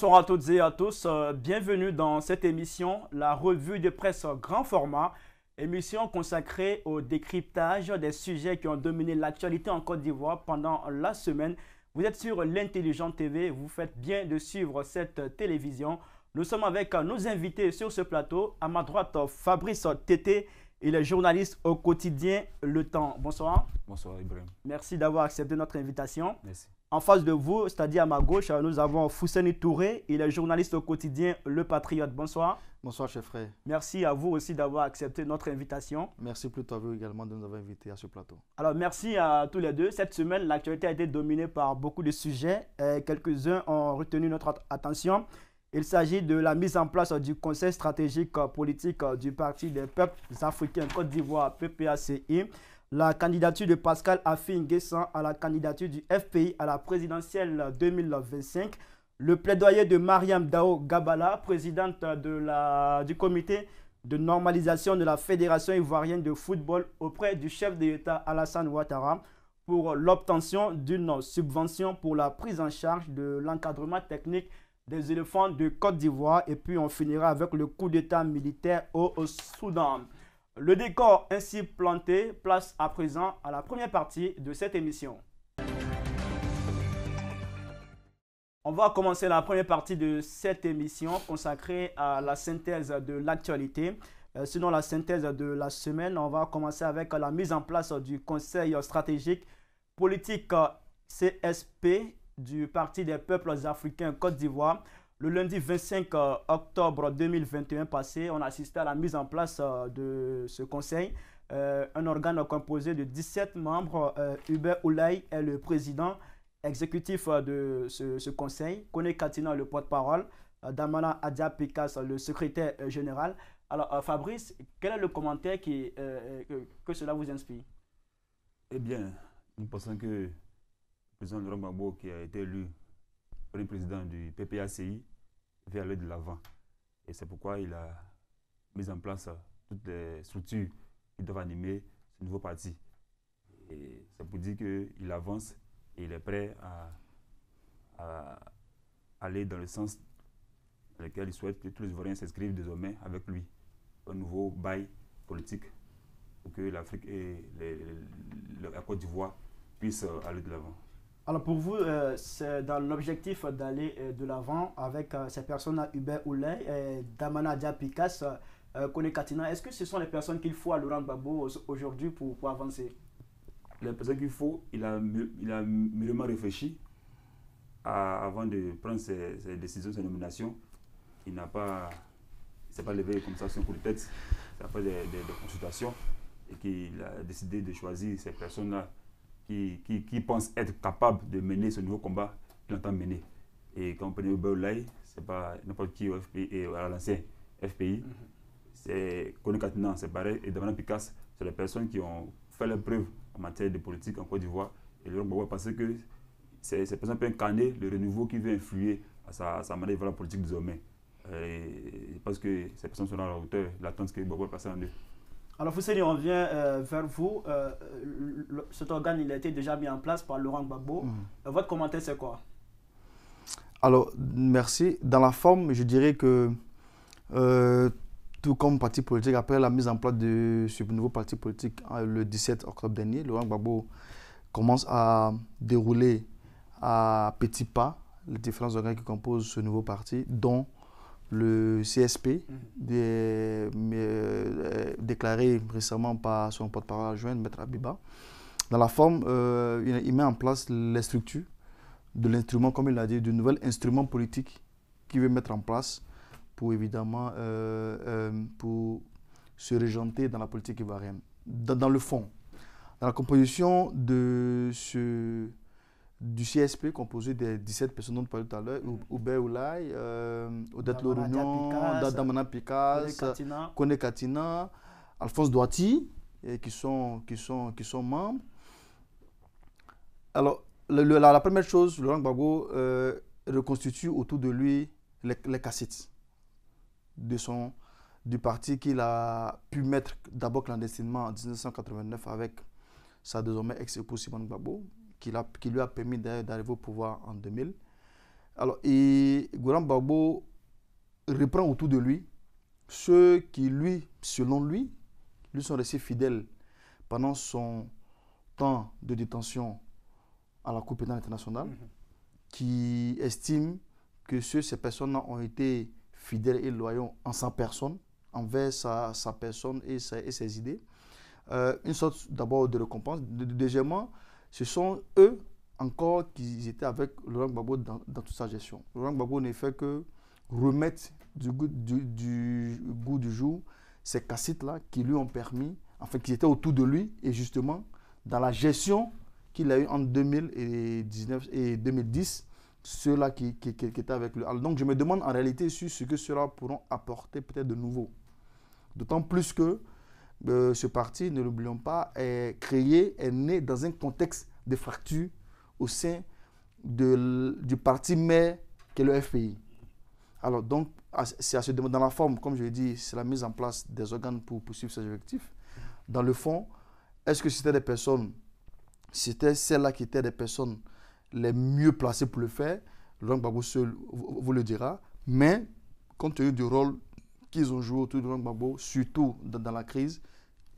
Bonsoir à toutes et à tous. Euh, bienvenue dans cette émission, la revue de presse grand format, émission consacrée au décryptage des sujets qui ont dominé l'actualité en Côte d'Ivoire pendant la semaine. Vous êtes sur l'Intelligent TV, vous faites bien de suivre cette télévision. Nous sommes avec euh, nos invités sur ce plateau. À ma droite, euh, Fabrice Tété, il est journaliste au quotidien Le Temps. Bonsoir. Bonsoir Ibrahim. Merci d'avoir accepté notre invitation. Merci. En face de vous, c'est-à-dire à ma gauche, nous avons Fousseni Touré. Il est journaliste au quotidien Le Patriote. Bonsoir. Bonsoir, chef frère. Merci à vous aussi d'avoir accepté notre invitation. Merci plutôt à vous également de nous avoir invités à ce plateau. Alors, merci à tous les deux. Cette semaine, l'actualité a été dominée par beaucoup de sujets. Euh, quelques-uns ont retenu notre attention. Il s'agit de la mise en place du Conseil stratégique euh, politique euh, du Parti des peuples africains Côte d'Ivoire, PPACI la candidature de Pascal Afin guessant à la candidature du FPI à la présidentielle 2025, le plaidoyer de Mariam Dao Gabala, présidente de du comité de normalisation de la Fédération ivoirienne de football auprès du chef d'État Alassane Ouattara pour l'obtention d'une subvention pour la prise en charge de l'encadrement technique des éléphants de Côte d'Ivoire. Et puis on finira avec le coup d'État militaire au Soudan. Le décor ainsi planté place à présent à la première partie de cette émission. On va commencer la première partie de cette émission consacrée à la synthèse de l'actualité. Euh, Sinon la synthèse de la semaine, on va commencer avec la mise en place du Conseil stratégique politique euh, CSP du Parti des peuples africains Côte d'Ivoire le lundi 25 euh, octobre 2021 passé, on assistait à la mise en place euh, de ce conseil. Euh, un organe composé de 17 membres. Hubert Oulay est le président exécutif de ce, conseil. Kone Katina, le porte-parole. Damana Adia Pikas, le secrétaire général. Alors, Fabrice, quel est le commentaire que, cela vous inspire Eh bien, nous pensons que le président Laurent qui a été élu premier président du PPACI, vers aller de l'avant. Et c'est pourquoi il a mis en place euh, toutes les structures qui doivent animer ce nouveau parti. Et c'est pour dire qu'il avance et il est prêt à, aller dans le sens dans lequel il souhaite que tous les Ivoiriens s'inscrivent désormais avec lui. Un nouveau bail politique pour que l'Afrique et les, la Côte d'Ivoire puissent euh, aller de l'avant. Alors pour vous, euh, c'est dans l'objectif d'aller euh, de l'avant avec euh, ces personnes, Hubert Oulay, et Damana Diapikas, Kone Katina, est-ce que ce sont les personnes qu'il faut à Laurent Babo aujourd'hui pour, pour avancer Les personnes qu'il faut, il a, il a mûrement réfléchi avant de prendre ses, décisions, ses nominations. Il n'a pas, s'est pas levé comme ça sur coup de tête, il a fait des consultations et qu'il a décidé de choisir ces personnes-là qui, qui, pense être capable de mener ce nouveau combat qu'il entend mener. Et quand on prenait ce c'est pas n'importe qui au FPI, à l'ancien FPI. Mhm. C'est Koné Katina, c'est pareil. Et Damana Picasse, c'est les personnes qui ont fait leurs preuves en matière de politique en Côte d'Ivoire. Et le on va que ces, ces personnes peuvent incarner le renouveau qui veut influer à sa, manière de voir la politique désormais. Euh, et je que ces personnes sont à la hauteur de l'attente que Bobo va passer en eux. Alors, Fousseni, on revient euh, vers vous. Euh, cet organe, il a été déjà mis en place par Laurent Gbagbo. Hmm. Euh, votre commentaire, c'est quoi Alors, merci. Dans la forme, je dirais que, tout comme parti politique, après la mise en place de ce nouveau parti politique le 17 octobre dernier, Laurent Gbagbo commence à dérouler à petits pas les différents organes qui composent ce nouveau parti, dont le CSP, mhm. euh, déclaré récemment par son porte-parole adjoint, Maître Abiba. Dans la forme, euh, il, met en place les structures de l'instrument, comme il l'a dit, du nouvel instrument politique qu'il veut mettre en place pour évidemment euh, pour se régenter dans la politique ivoirienne, dans, dans, le fond. Dans la composition de ce du CSP composé des 17 personnes dont on parlait tout à l'heure, Hubert Oulay, euh, Odette Lorignon, Damana Picasse, Kone Katina, Alphonse Doati, qui, sont, qui, sont, qui sont membres. Alors, la, première chose, Laurent Gbagbo euh, reconstitue autour de lui les, les cassettes de son, du parti qu'il a pu mettre d'abord clandestinement en 1989 avec sa désormais ex-épouse Simone Gbagbo, qui, lui a permis d'arriver au pouvoir en 2000. Alors, et Gouram Babo reprend autour de lui ceux qui, lui, selon lui, lui sont restés fidèles pendant son temps de détention à la Cour pénale internationale, mhm. qui estiment que ces personnes ont été fidèles et loyaux en sa personne, envers sa, personne et, et ses idées. Euh, une sorte d'abord de récompense. Deuxièmement, ce sont eux encore qui étaient avec Laurent Gbagbo dans, toute sa gestion. Laurent Gbagbo n'est fait que remettre du goût du, goût du jour ces cassites-là qui lui ont permis, enfin qui étaient autour de lui, et justement, dans la gestion qu'il a eue en 2019 et 2010, ceux-là qui, étaient avec lui. donc je me demande en réalité sur ce que ceux-là pourront apporter peut-être de nouveau. D'autant plus que euh, ce parti, ne l'oublions pas, est créé, est né dans un contexte de fracture au sein de, du parti mère qui est le FPI. Alors donc, c'est à ce, dans la forme, comme je l'ai dit, c'est la mise en place des organes pour poursuivre ces objectifs. Dans le fond, est-ce que c'était des personnes, c'était celles-là qui étaient des personnes les mieux placées pour le faire Laurent seul vous le dira, mais compte tenu du rôle qu'ils ont joué autour de surtout dans, la crise.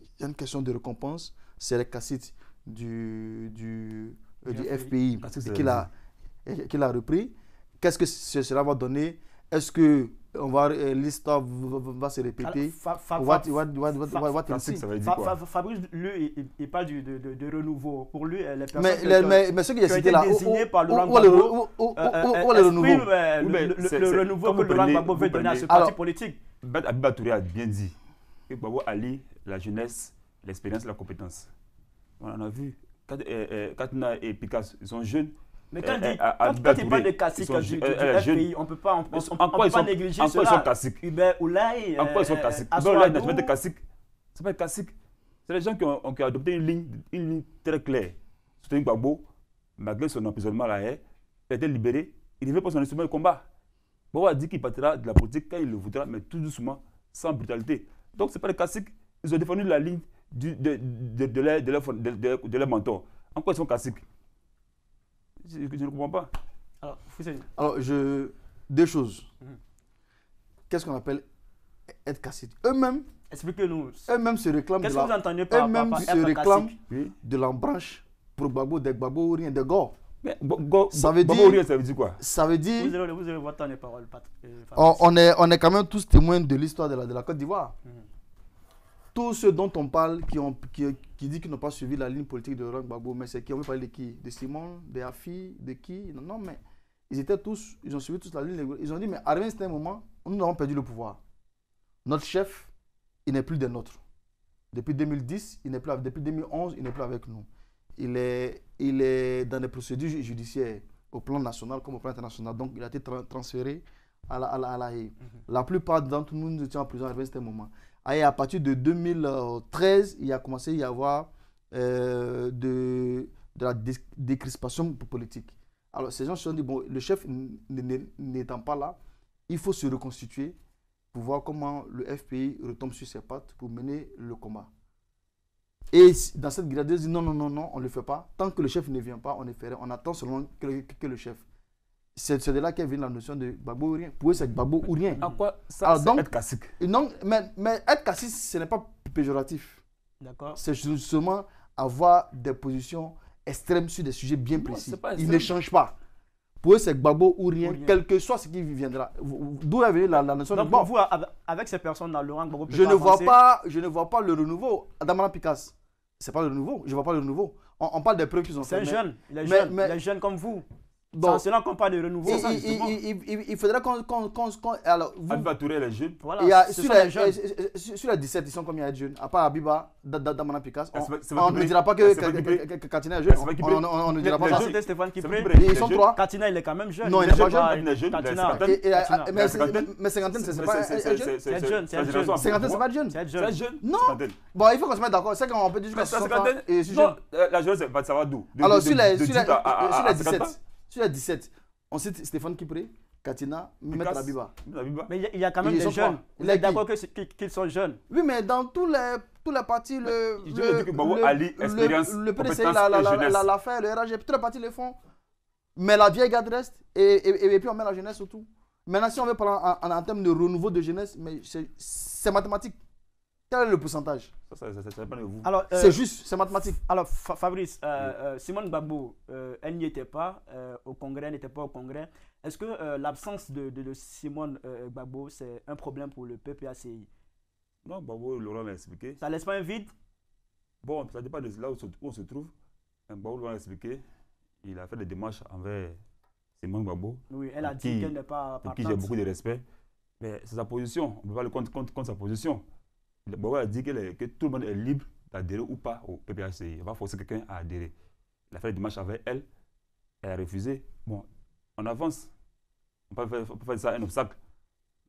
Il y a une question de récompense. C'est le cassettes du, du, euh, FPI qu'il a, a repris. Qu'est-ce que cela va donner est-ce que on va, euh, l'histoire va se répéter Fabrice, lui, il, parle de, renouveau. Pour lui, euh, les personnes mais, mais, qui, est désignées euh, par Laurent Gbagbo le renouveau que Laurent Gbagbo veut donner à ce parti politique. Touré a bien dit que Gbagbo allie la jeunesse, l'expérience, la compétence. On en a vu. Katina et Picasso, ils sont jeunes, mais quand, eh, dit, eh, eh, parle de classique du, on ne peut pas, on, pas négliger cela. En quoi ils sont classiques Hubert n'est pas des classiques. Ce pas des C'est des gens qui ont, adopté une ligne, très claire. C'était Gbagbo, malgré son emprisonnement là, hein, il a été libéré. Il ne veut pas son instrument de combat. Gbagbo a dit qu'il partira de la politique quand il le voudra, mais tout doucement, sans brutalité. Donc ce n'est pas des classiques. Ils ont défendu la ligne de, de, de, de mentor. En quoi ils sont classiques je, je ne comprends pas. Alors, Alors je... deux choses. Mm -hmm. Qu'est-ce qu'on appelle être cassé Eux-mêmes. Expliquez-nous. Eux-mêmes se réclament. Qu'est-ce que vous entendez par, Eux-mêmes se réclament oui. de l'embranche pour Babo, des Babo, rien, des Gore. Mais, go, go, ça, veut dire, rien, ça veut dire quoi Ça veut dire. Vous allez vous allez voir temps de parole, euh, on, on, est, on est quand même tous témoins de l'histoire de la, de la Côte d'Ivoire. Mm -hmm tous ceux dont on parle qui, ont, qui, qui dit qu'ils n'ont pas suivi la ligne politique de Laurent Gbagbo, mais c'est qui On parlé parler de qui De Simon De Afi De qui non, mais ils étaient tous, ils ont suivi toute la ligne. Ils ont dit, mais arrivé à un moment, nous avons perdu le pouvoir. Notre chef, il n'est plus des nôtres. Depuis 2010, il n'est plus, depuis 2011, il n'est plus avec nous. Il est, il est dans des procédures judiciaires au plan national comme au plan international. Donc, il a été transféré à la, à la, la, mhm. la plupart d'entre nous, nous étions en prison à un moment. Ah, et à partir de 2013, il a commencé à y avoir euh, de, la décrispation politique. Alors, ces gens se sont dit, bon, le chef n'étant pas là, il faut se reconstituer pour voir comment le FPI retombe sur ses pattes pour mener le combat. Et dans cette grade, ils disent, non, non, non, non, on ne le fait pas. Tant que le chef ne vient pas, on ne On attend seulement que le chef c'est de là qu'est venue la notion de babo ou rien. Pour eux, c'est babo ou rien. En quoi ça, être classique Non, mais, être classique, ce n'est pas péjoratif. C'est justement avoir des positions extrêmes sur des sujets bien précis. il Ils ne changent pas. Pour eux, c'est babo ou rien, quel que soit ce qui viendra. D'où est venue la, notion de de bon, vous, avec ces personnes-là, rang babou je ne vois pas, Je ne vois pas le renouveau. Adamana Picasse, ce n'est pas le renouveau. Je ne vois pas le renouveau. On, parle des preuves qu'ils ont faites. C'est un jeune. il jeune comme vous. Bon. là qu'on parle de renouveau. Il, ça, il, il, faudra qu'on. Qu qu alors, vous... les jeunes. Voilà. Il a, sur, les, jeunes. Euh, euh, sur, sur, les 17, ils sont combien de jeunes À part Abiba, Damana Picasso. On ne dira pas que Katina est jeune. On ne dira pas ça. c'est Stéphane qui Ils sont trois. Katina, il est quand même jeune. Non, il n'est pas jeune. est jeune. Mais cinquantaine, c'est pas jeune. C'est jeune. Cinquantaine, c'est pas jeune. C'est jeune. Non. Bon, il faut qu'on se mette d'accord. C'est qu'on peut dire jusqu'à 60 jeune. La jeune, ça va d'où Alors, sur les 17. Sur les 17, on cite Stéphane Kipré, Katina, Mehmet Labiba. Mais il y, a, quand même des jeunes. Vous êtes d'accord qu'ils sont jeunes Oui, mais dans tous les, tous partis, le, le, le, le, PDC l'a, l'a, fait, le RAG, toutes les parties le font. Mais la vieille garde reste et, et, et, puis on met la jeunesse surtout. Maintenant, si on veut parler en, en, termes de renouveau de jeunesse, mais c'est mathématique. Quel est le pourcentage ça, ça, ça, vous. Alors, c'est euh, juste, c'est mathématique. Alors, Fabrice, euh, euh, Simone Babou, elle n'y était pas au Congrès, n'était pas au Congrès. Est-ce que l'absence de, Simone Babou, c'est un problème pour le PPACI Non, Babou, Laurent l'a expliqué. Ça laisse pas un vide Bon, ça dépend de là où, on se trouve. Babou, l'a expliqué. Il a fait des démarches envers Simone Babou. Oui, elle a dit qu'elle n'est pas. Pour qui j'ai beaucoup de respect. Mais c'est sa position. On ne peut pas le compter contre sa position. Bawa a dit que, tout le monde est libre d'adhérer ou pas au PPACI. On va forcer quelqu'un à adhérer. Elle a fait le dimanche avec elle. Elle a refusé. Bon, on avance. On peut faire, faire ça un obstacle.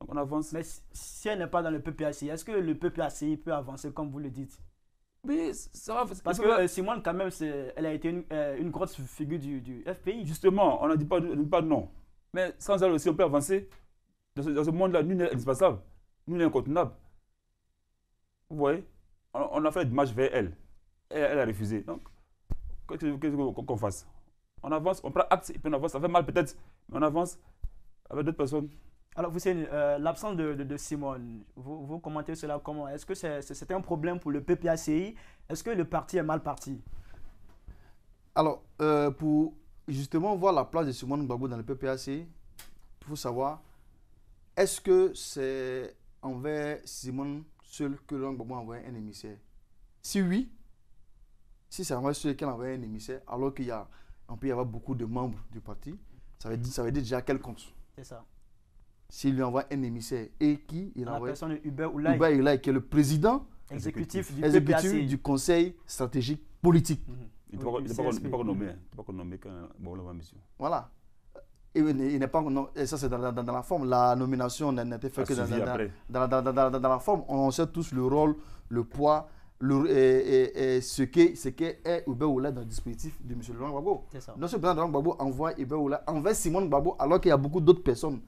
Donc on avance. Mais si elle n'est pas dans le PPACI, est-ce que le PPACI peut avancer comme vous le dites oui, ça va. Parce que euh, Simone, quand même, elle a été euh, une, grosse figure du, du, FPI. Justement, on n'a dit pas, pas non. Mais sans elle aussi, on peut avancer. Dans ce, monde-là, nul n'est indispensable, nul n'est incontournable. Vous voyez on, a fait des match vers elle. Et elle a refusé. Donc, qu'est-ce qu'on fasse On avance, on prend acte et on avance. Ça fait mal peut-être, mais on avance avec d'autres personnes. Alors, vous savez, euh, l'absence de, Simone, vous, commentez cela comment Est-ce que c'est un problème pour le PPACI Est-ce que le parti est mal parti Alors, euh, pour justement voir la place de Simone Gbagbo dans le PPACI, il faut savoir, est-ce que c'est envers Simone Seul que l'on va envoyer un émissaire Si oui, si c'est celui qui qui envoie un émissaire, alors qu'il y a, peut y avoir beaucoup de membres du parti, ça veut dire, déjà quel compte. C'est ça. S'il lui envoie un émissaire et qui il envoie. La personne Hubert Oulay. Hubert Oulay, qui est le président exécutif, du, Conseil stratégique politique. Mhm. Il n'est pas, pas, nommer, il ne peut pas qu'un bon, la mission. Voilà n'est pas et ça c'est dans, la forme la nomination n'a été faite que dans, la forme on sait tous le rôle le poids le, et, ce qu'est ce qu est Uber dans le dispositif de M. Laurent Gbagbo. Donc Laurent envoie Uber envoie Simone Babo alors qu'il y a beaucoup d'autres personnes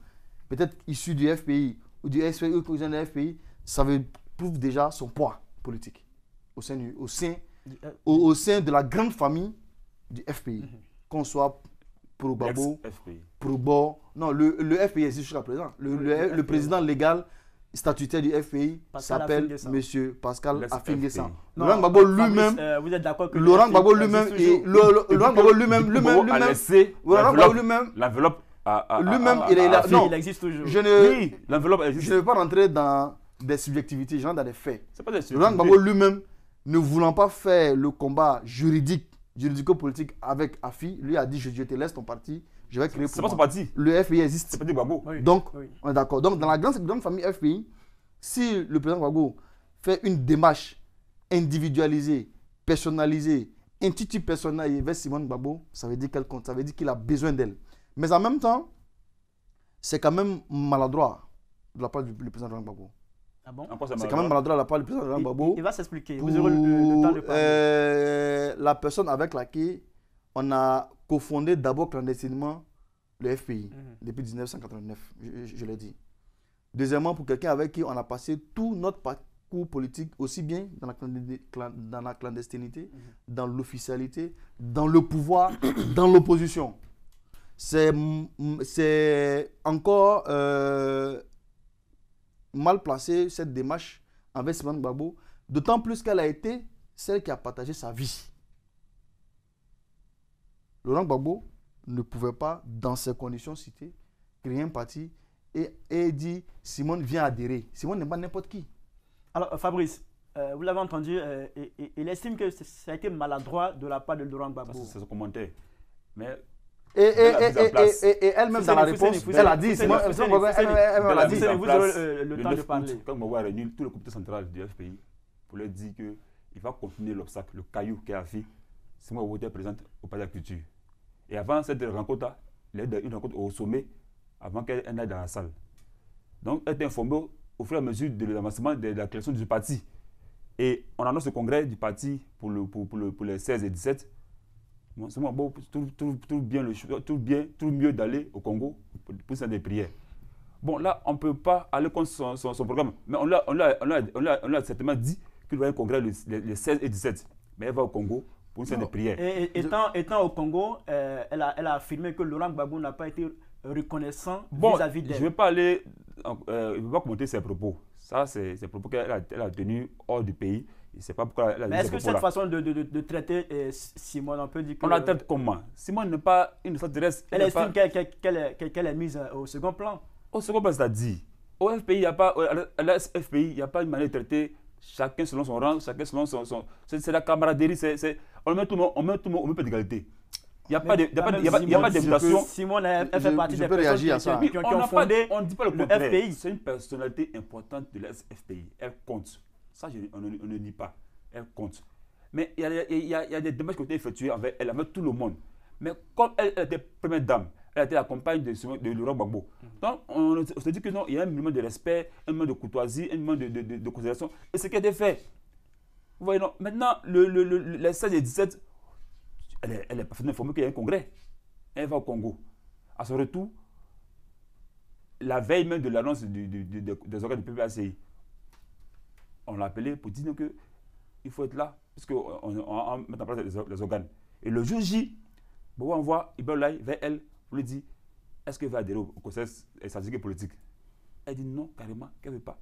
peut-être issues du FPI ou du FPI FPI, ça veut, prouve déjà son poids politique au sein au sein au, sein de la grande famille du FPI. Mm-hmm. Qu'on soit Probabo, Probo. Non, le, le FPI existe jusqu'à présent. Le, le, président légal statutaire du FPI s'appelle M. Pascal Affingessan. Laurent Gbagbo lui-même, euh, Laurent Gbagbo lui-même, Laurent Gbagbo lui-même, lui-même, Laurent Gbagbo lui-même, l'enveloppe, lui-même, il est là. Non, il existe toujours. Je ne, oui, l'enveloppe existe. Je ne vais pas rentrer dans des subjectivités, je rentre dans des faits. Laurent Gbagbo lui-même, ne voulant pas faire le combat juridique juridico-politique avec AFI, lui a dit je, te laisse ton parti, je vais créer. C'est pas son parti. Le FPI existe. C'est pas du Gbagbo. Donc, on est d'accord. Donc, dans la grande, famille FPI, si le président Gbagbo fait une démarche individualisée, personnalisée, intitulée personnelle vers Simone Gbagbo, ça veut dire qu'elle compte, ça veut dire qu'il a besoin d'elle. Mais en même temps, c'est quand même maladroit de la part du, du président Gbagbo. Ah ah, c'est quand même maladroit la part du président de Il, va s'expliquer. Vous aurez le, temps de parler. Euh, la personne avec laquelle on a cofondé d'abord clandestinement le FPI mhm. depuis 1989, je, l'ai dit. Deuxièmement, pour quelqu'un avec qui on a passé tout notre parcours politique, aussi bien dans la, clandestinité, mhm. dans l'officialité, dans le pouvoir, dans l'opposition. C'est encore euh, mal placé cette démarche envers Simone Babo, d'autant plus qu'elle a été celle qui a partagé sa vie. Laurent Babo ne pouvait pas, dans ces conditions citées, créer un parti et, et dit Simone vient adhérer. Simone n'est pas n'importe qui. Alors, euh, Fabrice, euh, vous l'avez entendu, euh, il, estime que ça a été maladroit de la part de Laurent Babo. c'est ce commentaire. Mais et, et, et, et, et elle-même, dans la réponse, elle a dit. moi, Elle a dit. Vous moi. le temps de parler. Quand Mawa a réuni tout le comité central du FPI pour leur dire qu'il va continuer l'obstacle, le caillou qui a fait, c'est moi qui était présente au palais de la culture. Et avant cette rencontre-là, il a eu une rencontre au sommet avant qu'elle n'aille dans la salle. Donc, elle est informée au fur et à mesure de l'avancement de la création du parti. Et on annonce le congrès du parti pour, le, pour, pour, le, pour les 16 et 17 c'est bon, tout trouve, bien le, trouve, bien, tout mieux d'aller au Congo pour, faire des prières. Bon, là, on ne peut pas aller contre son, son, programme. Mais on l'a certainement dit qu'il va un congrès le, le 16 et 17. Mais elle va au Congo pour une des de prière. Et, étant, étant, au Congo, euh, elle, a, elle, a, affirmé que Laurent Gbagbo n'a pas été reconnaissant vis-à-vis bon, Je ne vais pas aller, euh, je vais pas commenter ses propos. Ça, c'est ses propos qu'elle a, a tenus hors du pays sais pas pourquoi la, Mais est-ce que cette façon de, de, de traiter euh, Simone, on peut dire que... On la traite comment Simone n'est pas une de Elle, elle estime qu'elle est, mise euh, au second plan. Au second plan, c'est-à-dire, au FPI, il n'y a pas, à la il n'y a pas une manière de traiter chacun selon son rang, chacun selon son... son c'est la camaraderie, c'est... On met tout le monde, on met tout le monde au a pas d'égalité. Il n'y a, pas d'émulation. Simone elle fait partie des personnes réagir à ça. Qui, ont fondé on dit pas le FPI. C'est une personnalité importante de la Elle compte. Ça, on, ne ne dit pas. Elle compte. Mais il y, a, a, des dommages qui ont été effectués avec elle, avec tout le monde. Mais comme elle, était première dame, elle était la compagne de, Laurent Gbagbo. Mm-hmm. Donc, on, on, se dit que non, il y a un minimum de respect, un minimum de courtoisie, un minimum de, de, considération. Et ce qui a été fait. Vous voyez, non, maintenant, le, le, les 16 et 17, elle est, elle est parfaitement informée qu'il y a un congrès. Elle va au Congo. À son retour, la veille même de l'annonce des organes du PPACI, on l'a appelé pour dire que il faut être là, parce on, met en place les, organes. Et le jour J, on voit Iberlaï, vers elle pour lui dire est-ce qu'elle veut adhérer au conseil stratégique et politique Elle dit non, carrément, qu'elle ne veut pas.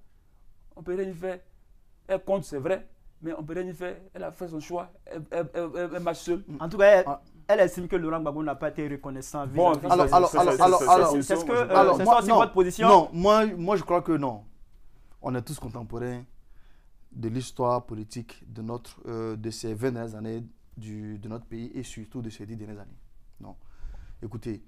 On ne peut rien y faire. Elle compte, c'est vrai, mais on ne peut rien y faire. Elle a fait son choix. Elle, elle, elle, marche seule. En tout cas, ah. elle, estime que Laurent Gbagbo n'a pas été reconnaissant bon, alors, alors, alors, alors, est-ce que euh, c'est ça aussi votre position Non, moi, moi je crois que non. On est tous contemporains de l'histoire politique de, notre, euh, de ces 20 dernières années du, de notre pays et surtout de ces 10 dernières années. Non. Écoutez,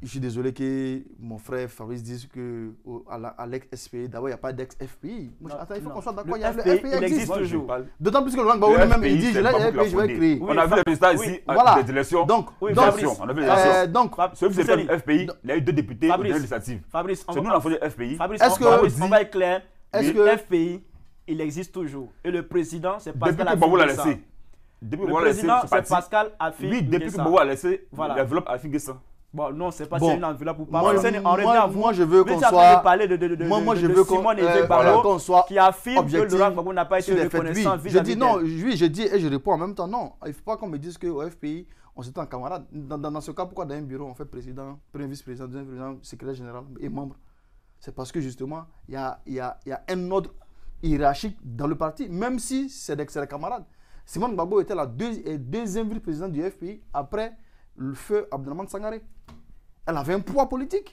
je suis désolé que mon frère Fabrice dise que à l'ex-SPI, d'abord, il n'y a pas d'ex-FPI. Attends, il faut qu'on soit d'accord, il y a le FPI existe, il existe toujours. D'autant plus que le Gbagbo même il dit, je vais créer. on a vu les résultats ici des élections. Donc, oui, donc, on a vu les élections. donc, ceux qui s'appellent FPI, il y a eu deux députés de l'initiative. Fabrice, c'est nous, on a fondé FPI. Fabrice, on va clair Est-ce que FPI il existe toujours. Et le président, c'est Pascal Depuis que Babou l'a laissé. le président, c'est Pascal Afik. Oui, depuis que Babou a laissé, l'enveloppe figué ça. Bon, non, c'est pas une enveloppe pour parler. Moi, je veux qu'on soit. de, de, de, moi, moi, je veux euh, qu'on soit. Qui affirme que Laurent Babou n'a pas été reconnaissant Je dis non, oui, je dis et je réponds en même temps. Non, il ne faut pas qu'on me dise qu'au FPI, on s'est en camarade. Dans, ce cas, pourquoi dans un bureau, on fait président, premier vice-président, deuxième président, secrétaire général et membre C'est parce que justement, il y a un autre hiérarchique dans le parti, même si c'est d'excellents camarades. Simone Babo était la deuxième vice-présidente du FPI après le feu Abdelrahman Sangaré. Elle avait un poids politique.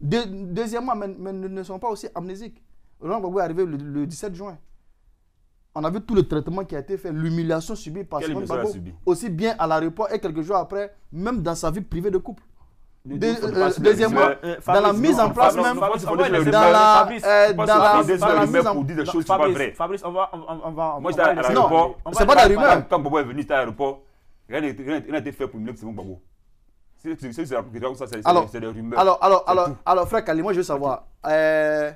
deuxièmement, mais, ne sont pas aussi amnésiques. Laurent Gbagbo est arrivé le, 17 juin. On avait tout le traitement qui a été fait, l'humiliation subie par Simone Gbagbo, aussi bien à l'aéroport et quelques jours après, même dans sa vie privée de couple. Euh, deuxièmement, dans la mise en place même, dans la mise en place, des choses Fabrice, on va, on va, Moi, j'étais à l'aéroport. C'est pas la rumeur. Quand Bobo est venu, à l'aéroport. Rien n'a été fait pour me dire que c'est mon Bobo. C'est des rumeurs. Alors, alors, alors, alors, frère Kali, moi, je veux savoir. Euh,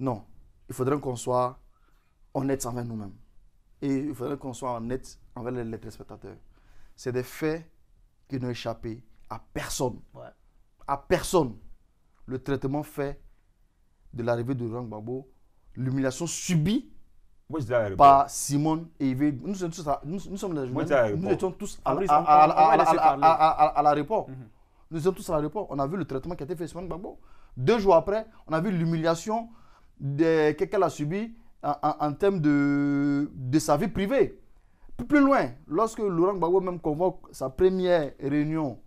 non, il faudrait qu'on soit honnête envers nous-mêmes. Et il faudrait qu'on soit honnête envers les téléspectateurs. C'est des faits qui nous échappent à personne. À personne. Le traitement fait de l'arrivée de Laurent Gbagbo, l'humiliation subie par Simone et Yves. Nous, sommes tous à, nous, nous, sommes nous tous à, l'aéroport. Nous tous à On a vu le traitement qui a été fait Simone Gbagbo. Deux jours après, on a vu l'humiliation qu'elle quelqu'un a subi en, termes de, de sa vie privée. Plus loin, lorsque Laurent Gbagbo même convoque sa première réunion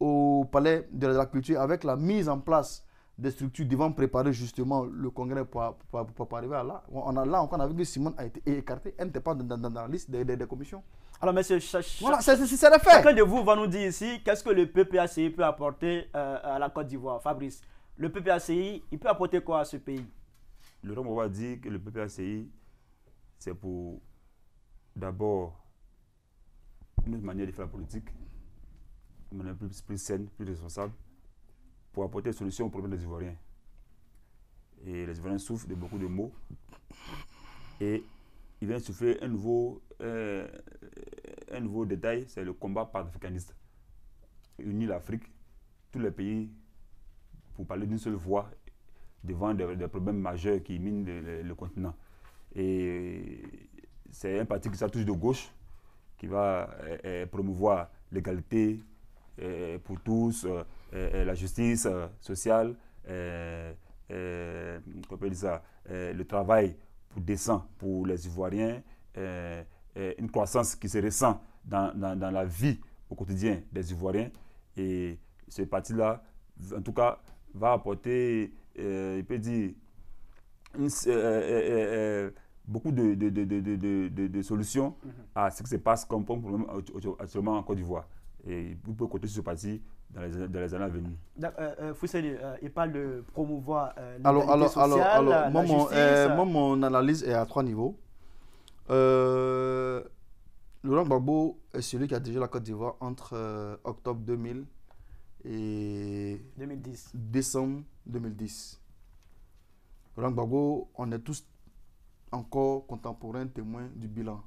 au Palais de la Culture avec la mise en place des structures devant préparer justement le congrès pour, pour, arriver à là. On a là encore, on a vu que Simone a été écartée, elle n'était pas dans, la liste des, commissions. Alors, monsieur, voilà, c'est fait. Chacun de vous va nous dire ici qu'est-ce que le PPACI peut apporter euh, à la Côte d'Ivoire. Fabrice, le PPACI, il peut apporter quoi à ce pays Le Rome va dire que le PPACI, c'est pour d'abord une manière de faire la politique, plus, plus saine, plus responsable, pour apporter des solutions aux problèmes des Ivoiriens. Et les Ivoiriens souffrent de beaucoup de maux. Et il vient souffrir un nouveau, euh, un nouveau détail, c'est le combat panafricaniste. Unir l'Afrique, tous les pays, pour parler d'une seule voix, devant des, problèmes majeurs qui minent le, continent. Et c'est un parti qui s'attouche de gauche, qui va euh, euh, promouvoir l'égalité, euh, pour tous, euh, euh, la justice sociale, le travail pour décent pour les Ivoiriens, une croissance qui se ressent dans, dans, la vie au quotidien des Ivoiriens. Et ce parti-là, en tout cas, va apporter, il peut dire, beaucoup de, de, de, de, solutions mhm. à ce qui se passe comme actuellement en Côte d'Ivoire et vous pouvez compter sur ce dans les, dans les années à venir. Euh, euh, euh, il parle de promouvoir euh, alors, alors, alors, alors, mon, eh, mon analyse est à trois niveaux. Euh, Laurent Gbagbo est celui qui a dirigé la Côte d'Ivoire entre octobre 2000 et 2010. décembre 2010. Laurent Gbagbo, on est tous encore contemporains témoins du bilan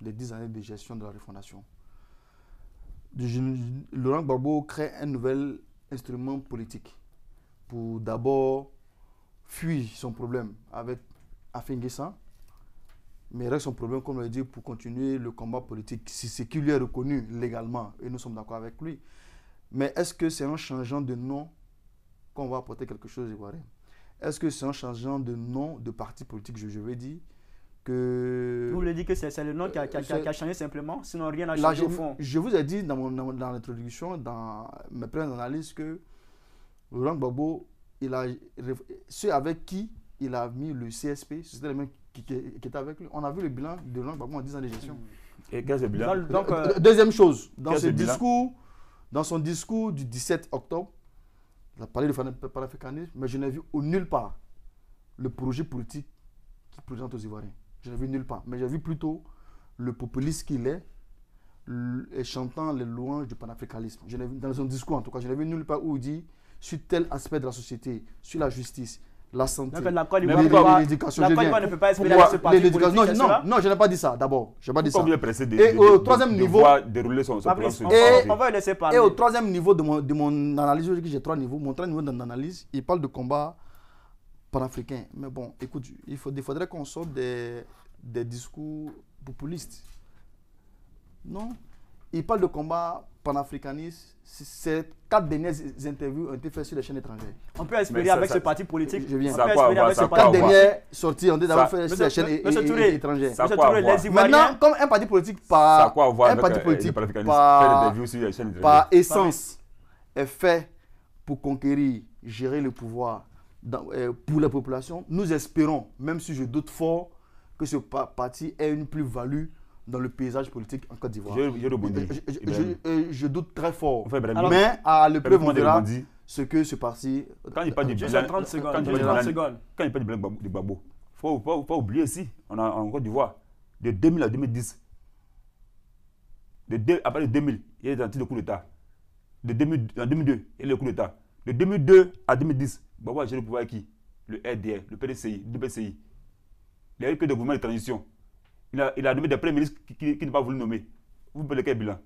des dix années de gestion de la refondation. Laurent Gbagbo crée un nouvel instrument politique pour d'abord fuir son problème avec Afingissa, mais reste son problème, comme on l'a dit, pour continuer le combat politique. C'est ce qui lui est reconnu légalement et nous sommes d'accord avec lui. Mais est-ce que c'est en changeant de nom qu'on va apporter quelque chose aux Est-ce que c'est en changeant de nom de parti politique, je, je dire, que... Vous voulez dire que c'est le nom qui a, euh, changé simplement, sinon rien n'a changé au fond Je vous ai dit dans, mon, dans l'introduction, dans mes premières analyses, que Laurent Gbagbo, il ceux avec qui il a mis le CSP, c'était les mêmes qui, qui, avec lui. On a vu le bilan de Laurent Gbagbo en 10 ans de gestion. Et bilan Donc, euh, euh, Deuxième chose, dans, ce discours, dans son discours du 17 octobre, il a parlé de panafricanisme, mais je n'ai vu nulle part le projet politique qu'il présente aux Ivoiriens. Je l'ai vu nulle part. Mais j'ai vu plutôt le populiste qu'il est chantant les louanges du panafricanisme. Je vu, dans son discours, en tout cas, je l'ai vu nulle part où il dit sur tel aspect de la société, sur la justice, la santé, l'éducation. La Côte ne peut pas espérer ce parti non, non, non, je n'ai pas dit ça, d'abord. Je n'ai pas dit ça. et au troisième niveau... Et au troisième niveau de mon, de mon analyse, j'ai trois niveaux. Mon troisième niveau d'analyse, il parle de combat Africain, Mais bon, écoute, il, faudrait qu'on sorte des, discours populistes. Non Il parle de combat panafricaniste. Ces quatre dernières interviews ont été faites sur les chaînes étrangères. On peut espérer avec ce parti politique. Je viens. On peut espérer avec dernières sorties ont été faites sur les chaînes étrangères. Ça Maintenant, comme un parti politique un parti euh, politique par essence est fait pour conquérir, gérer le pouvoir, euh, pour la population. Nous espérons, même si je doute fort, que ce parti ait une plus-value dans le paysage politique en Côte d'Ivoire. Je, eh ben, euh, je, doute très fort. mais à le verra ce que ce parti. Quand il parle 30 euh, secondes. Quand il parle de blague de Babo, il ne faut pas oublier ici, on a, en Côte d'Ivoire, de 2000 à 2010. De 2000, il y a eu de coup d'État. De 2002, il y a eu le coup d'État. De 2002 à 2010, bah a géré le pouvoir avec qui Le RDR, le PDCI, le PCI. Il a eu que des gouvernements de transition. Il a, il a nommé des premiers ministres qui, qui, n'ont pas voulu nommer. Vous pouvez quel bilan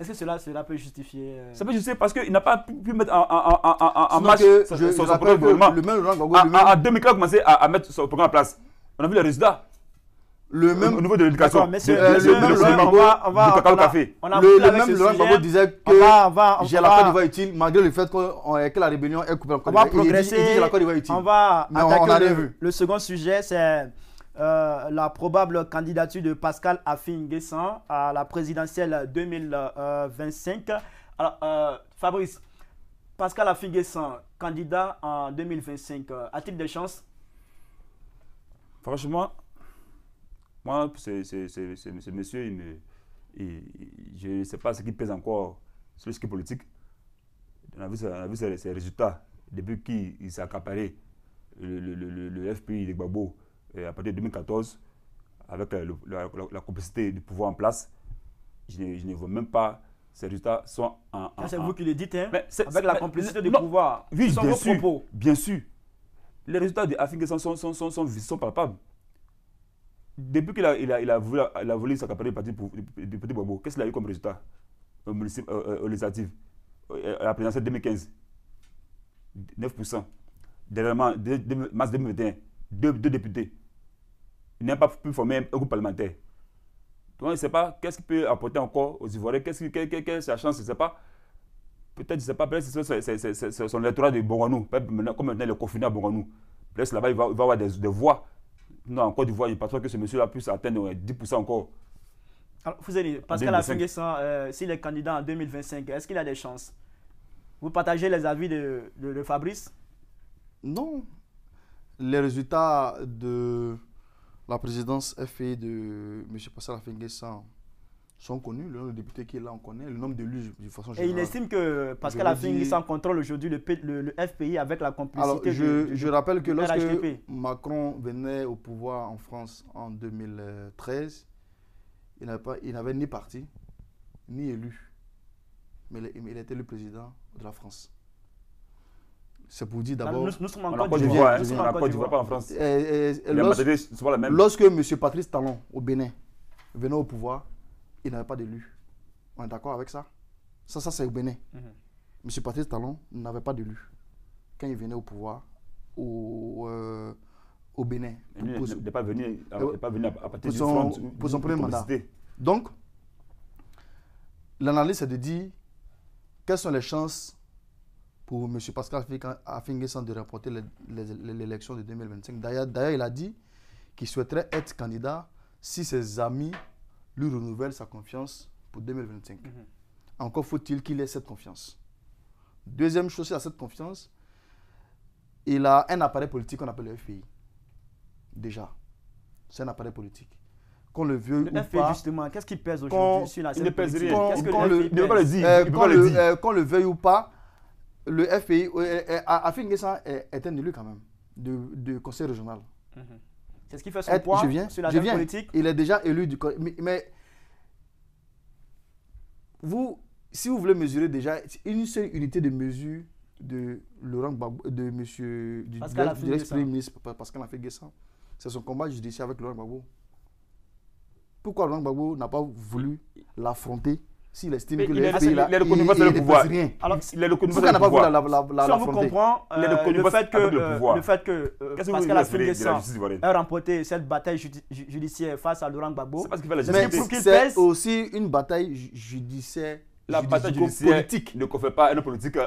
est-ce que cela, cela peut justifier euh, Ça peut justifier parce qu'il n'a pas pu, mettre en, marche son, propre gouvernement programme. a, commencé à, à mettre son programme en place. On a vu les résultats le même au niveau de l'éducation le, même on va, le, même Laurent Gbagbo disait que j'ai la Côte d'Ivoire utile malgré le fait que la rébellion est coupée on va progresser la utile on va attaquer le, second sujet c'est euh, la probable candidature de Pascal Afinguesan à la présidentielle 2025 euh, alors euh, Fabrice Pascal Afinguesan, candidat en 2025 a-t-il des chances franchement moi, ces, messieurs, je ne sais pas ce qui pèse encore sur ce politique. est politique. vu, on a vu ces, résultats depuis qu'il s'est accaparé le, le, le, le, FPI de Gbagbo euh, à partir de 2014, avec la, complicité du pouvoir en place. Je, ne, vois même pas ces résultats sont c'est vous qui le dites, hein Avec la complicité du pouvoir. bien sûr, Les résultats de Afghanistan sont, sont, sont, sont, sont palpables depuis qu'il a, il a, voulu, il a s'accaparer du petit, Bobo, qu'est-ce qu'il a eu comme résultat au législatif à la présidentielle 2015 9%. Dernièrement, mars 2021, deux, députés. Il n'a pas pu former un groupe parlementaire. Donc, je ne sait pas qu'est-ce qu'il peut apporter encore aux Ivoiriens, qu'est-ce quelle, est sa chance, pas. Peut-être, je ne sais pas, peut-être c'est son électorat de Bongano, comme maintenant il est confiné à Bonganou. Peut-être là-bas, il va, avoir des, des voix non, en Côte d'Ivoire, je pense que ce monsieur-là puisse atteindre 10% encore. Alors, vous allez, Pascal Afungesan, s'il est candidat en 2025, est-ce qu'il a des chances Vous partagez les avis de, de, Fabrice Non. Les résultats de la présidence FI de M. Pascal Afungesan sont connus, le nombre de députés qui est là, on connaît, le nombre de élus, de façon générale. Et il estime que Pascal Afingui s'en contrôle aujourd'hui le, le, FPI avec la complicité Alors, je, je rappelle que lorsque Macron venait au pouvoir en France en 2013, il n'avait ni parti, ni élu, mais il, était le président de la France. C'est pour dire d'abord. Nous, sommes en Côte d'Ivoire. en France. lorsque, lorsque M. Patrice Talon, au Bénin, venait au pouvoir, n'avait pas d'élu. On est d'accord avec ça Ça, ça c'est au Bénin. Mhm. Monsieur Patrice Talon n'avait pas d'élu quand il venait au pouvoir au, euh, au Bénin. il n'est pas venu, à, euh, partir du pour son premier mandat. Donc, l'analyse, c'est de dire quelles sont les chances pour M. Pascal sans de remporter l'élection de 2025. D'ailleurs, il a dit qu'il souhaiterait être candidat si ses amis lui renouvelle sa confiance pour 2025. Mhm. Encore faut-il qu'il ait cette confiance. Deuxième chose, il a cette confiance. Il a un appareil politique qu'on appelle le FPI. Déjà, c'est un appareil politique. Qu'on le veut ou pas. justement, qu'est-ce qui pèse aujourd'hui sur la scène Il qu'on le veuille ou pas, le FPI, euh, euh, euh, Afin est, est, un élu quand même, du, conseil régional. Mhm. C'est ce qui fait son point eh, poids je viens, sur la je viens. politique. Il est déjà élu du. Mais, mais, vous, si vous voulez mesurer déjà une seule unité de mesure de Laurent Gbagbo, de Monsieur du, Premier Ministre, parce Parce premier ministre Pascal Guessan, c'est son combat judiciaire avec Laurent Gbagbo. Pourquoi Laurent Gbagbo n'a pas voulu l'affronter s'il estime que le FPI là, il, le pouvoir. rien. Alors, il est reconnu pas voulu la, vous comprend euh, euh, le, fait que le, euh, fait que a remporté cette bataille judiciaire face à Laurent Gbagbo, c'est aussi une bataille judiciaire la bataille judiciaire politique. ne confère pas une politique.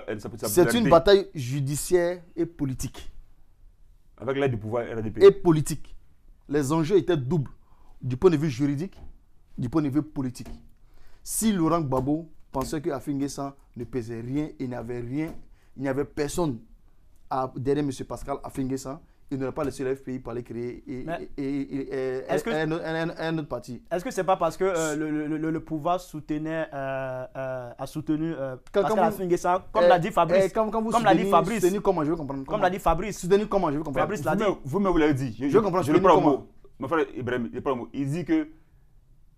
C'est une bataille judiciaire et politique. Avec l'aide du pouvoir RDP. Et politique. Les enjeux étaient doubles, du point de vue juridique, du point de vue politique. Si Laurent Gbagbo pensait que Afinguesa ne pesait rien et n'avait rien, il n'y avait personne derrière M. Pascal Afingessa, il n'aurait pas laissé le FPI pour aller créer est un, autre parti. Est-ce que ce n'est pas parce que euh, le, le, le, pouvoir soutenait, euh, euh a soutenu euh, quand, Pascal Afinguesa, eh, eh, comme l'a dit Fabrice Comme, vous l'a dit Fabrice. Soutenu comment je veux comprendre Comme l'a dit Fabrice. Soutenu comment je veux comprendre Fabrice l'a dit. Vous-même, vous, vous l'avez dit. Je, je, comprends, je, le prends au mot. Mon frère Ibrahim, le mot. Il dit que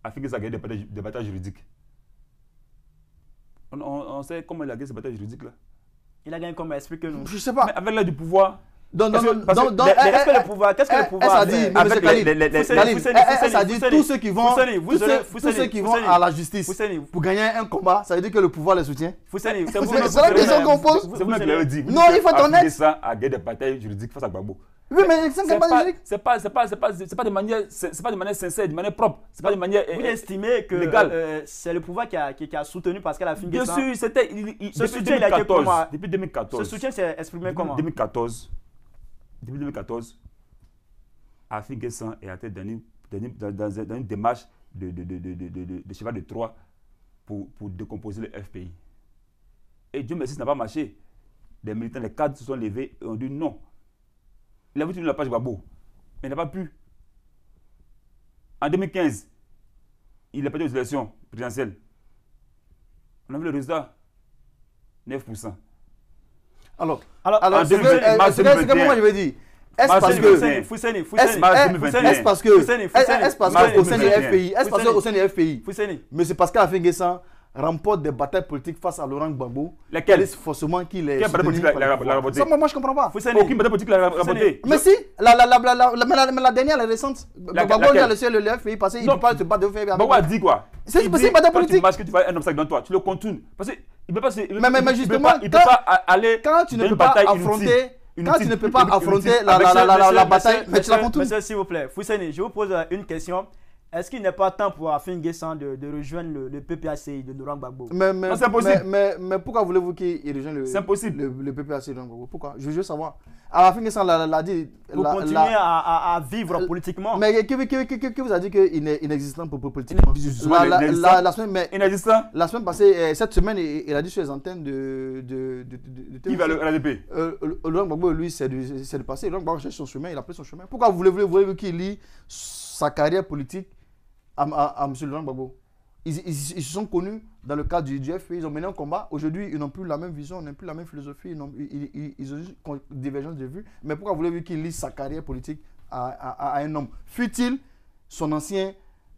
afin que ça gagne des batailles, juridiques. On, sait comment il a gagné ces batailles juridiques là. Il a gagné comment Expliquez-nous. Je ne sais pas. avec l'aide du pouvoir. Non, non, non, eh, Qu'est-ce que le eh, pouvoir Qu'est-ce que le eh, pouvoir dit, avec les, ça dit tous ceux qui vont, tous ceux qui vont à la justice pour gagner un combat, ça veut dire que le pouvoir les soutient. C'est la question qu'on pose. Non, il faut être honnête. ça a gagné des batailles juridiques face à Gbagbo. Oui, mais ça C'est pas, c'est pas, c'est pas, pas de manière, c'est pas de manière sincère, de manière propre. C'est pas de manière. Vous euh, estimez que euh, c'est le pouvoir qui a, qui, qui a soutenu Pascal qu'à Bien sûr, c'était. Ce soutien, 2014, il a été mois. Depuis 2014. Ce soutien s'est exprimé depuis, comment 2014. Depuis 2014, Afingé est entré dans une, dans, dans, dans une démarche de, de, de, de, cheval de Troie pour, pour décomposer le FPI. Et Dieu merci, ça n'a pas marché. Les militants, les cadres se sont levés et ont dit non. Il avait tenu la page Babo. mais il n'a pas pu. En 2015, il a perdu aux élections présidentielles. On a vu le résultat 9%. Alors, alors, alors c'est euh, comme moi je veux dire. Est-ce parce que est-ce parce que est-ce parce que au sein des FPI, est-ce parce que au sein FPI, Pascal remporte des batailles politiques face à Laurent Gbagbo. Lesquelles forcément qu'il est. Quelle bataille politique l'a remporté Ça, moi, je comprends pas. Aucune oh. bataille politique l'a remporté. Mais si, la, la, la, la, dernière, la récente. Gbagbo, il a laissé le lèvre et il ne peut pas se battre de Gbagbo a dit quoi C'est une bataille politique. Tu que tu vas un obstacle dans toi, tu le contournes. Parce qu'il ne peut pas se. Mais, mais justement, il ne peut pas aller. Quand tu ne peux pas affronter. Quand tu ne peux pas affronter la bataille, mais tu la contournes. Monsieur, s'il vous plaît, Foussani, je vous pose une question. Est-ce qu'il n'est pas temps pour Afin Guessan de, rejoindre le, le PPACI de Laurent Gbagbo mais, mais, mais, pourquoi voulez-vous qu'il rejoigne le, le, le, PPACI de Laurent Gbagbo Pourquoi Je veux juste savoir. Ah, Afin Guessan l'a dit. Pour continuer À, vivre politiquement. Mais qui, vous a dit qu'il est inexistant pour, pour politiquement la, semaine, mais, Inexistant La semaine passée, eh, cette semaine, il, a dit sur les antennes de. de, qui va le RDP euh, Laurent Gbagbo, lui, c'est le passé. Laurent Gbagbo cherche son chemin, il a pris son chemin. Pourquoi voulez-vous voulez qu'il lit sa carrière politique à, M. Laurent Gbagbo. Ils, ils, se sont connus dans le cadre du, IGF, ils ont mené un combat. Aujourd'hui, ils n'ont plus la même vision, ils n'ont plus la même philosophie, ils ont, ils, ils ont juste une divergence de vue. Mais pourquoi voulez-vous qu'il lise sa carrière politique à, à, à un homme Fut-il son ancien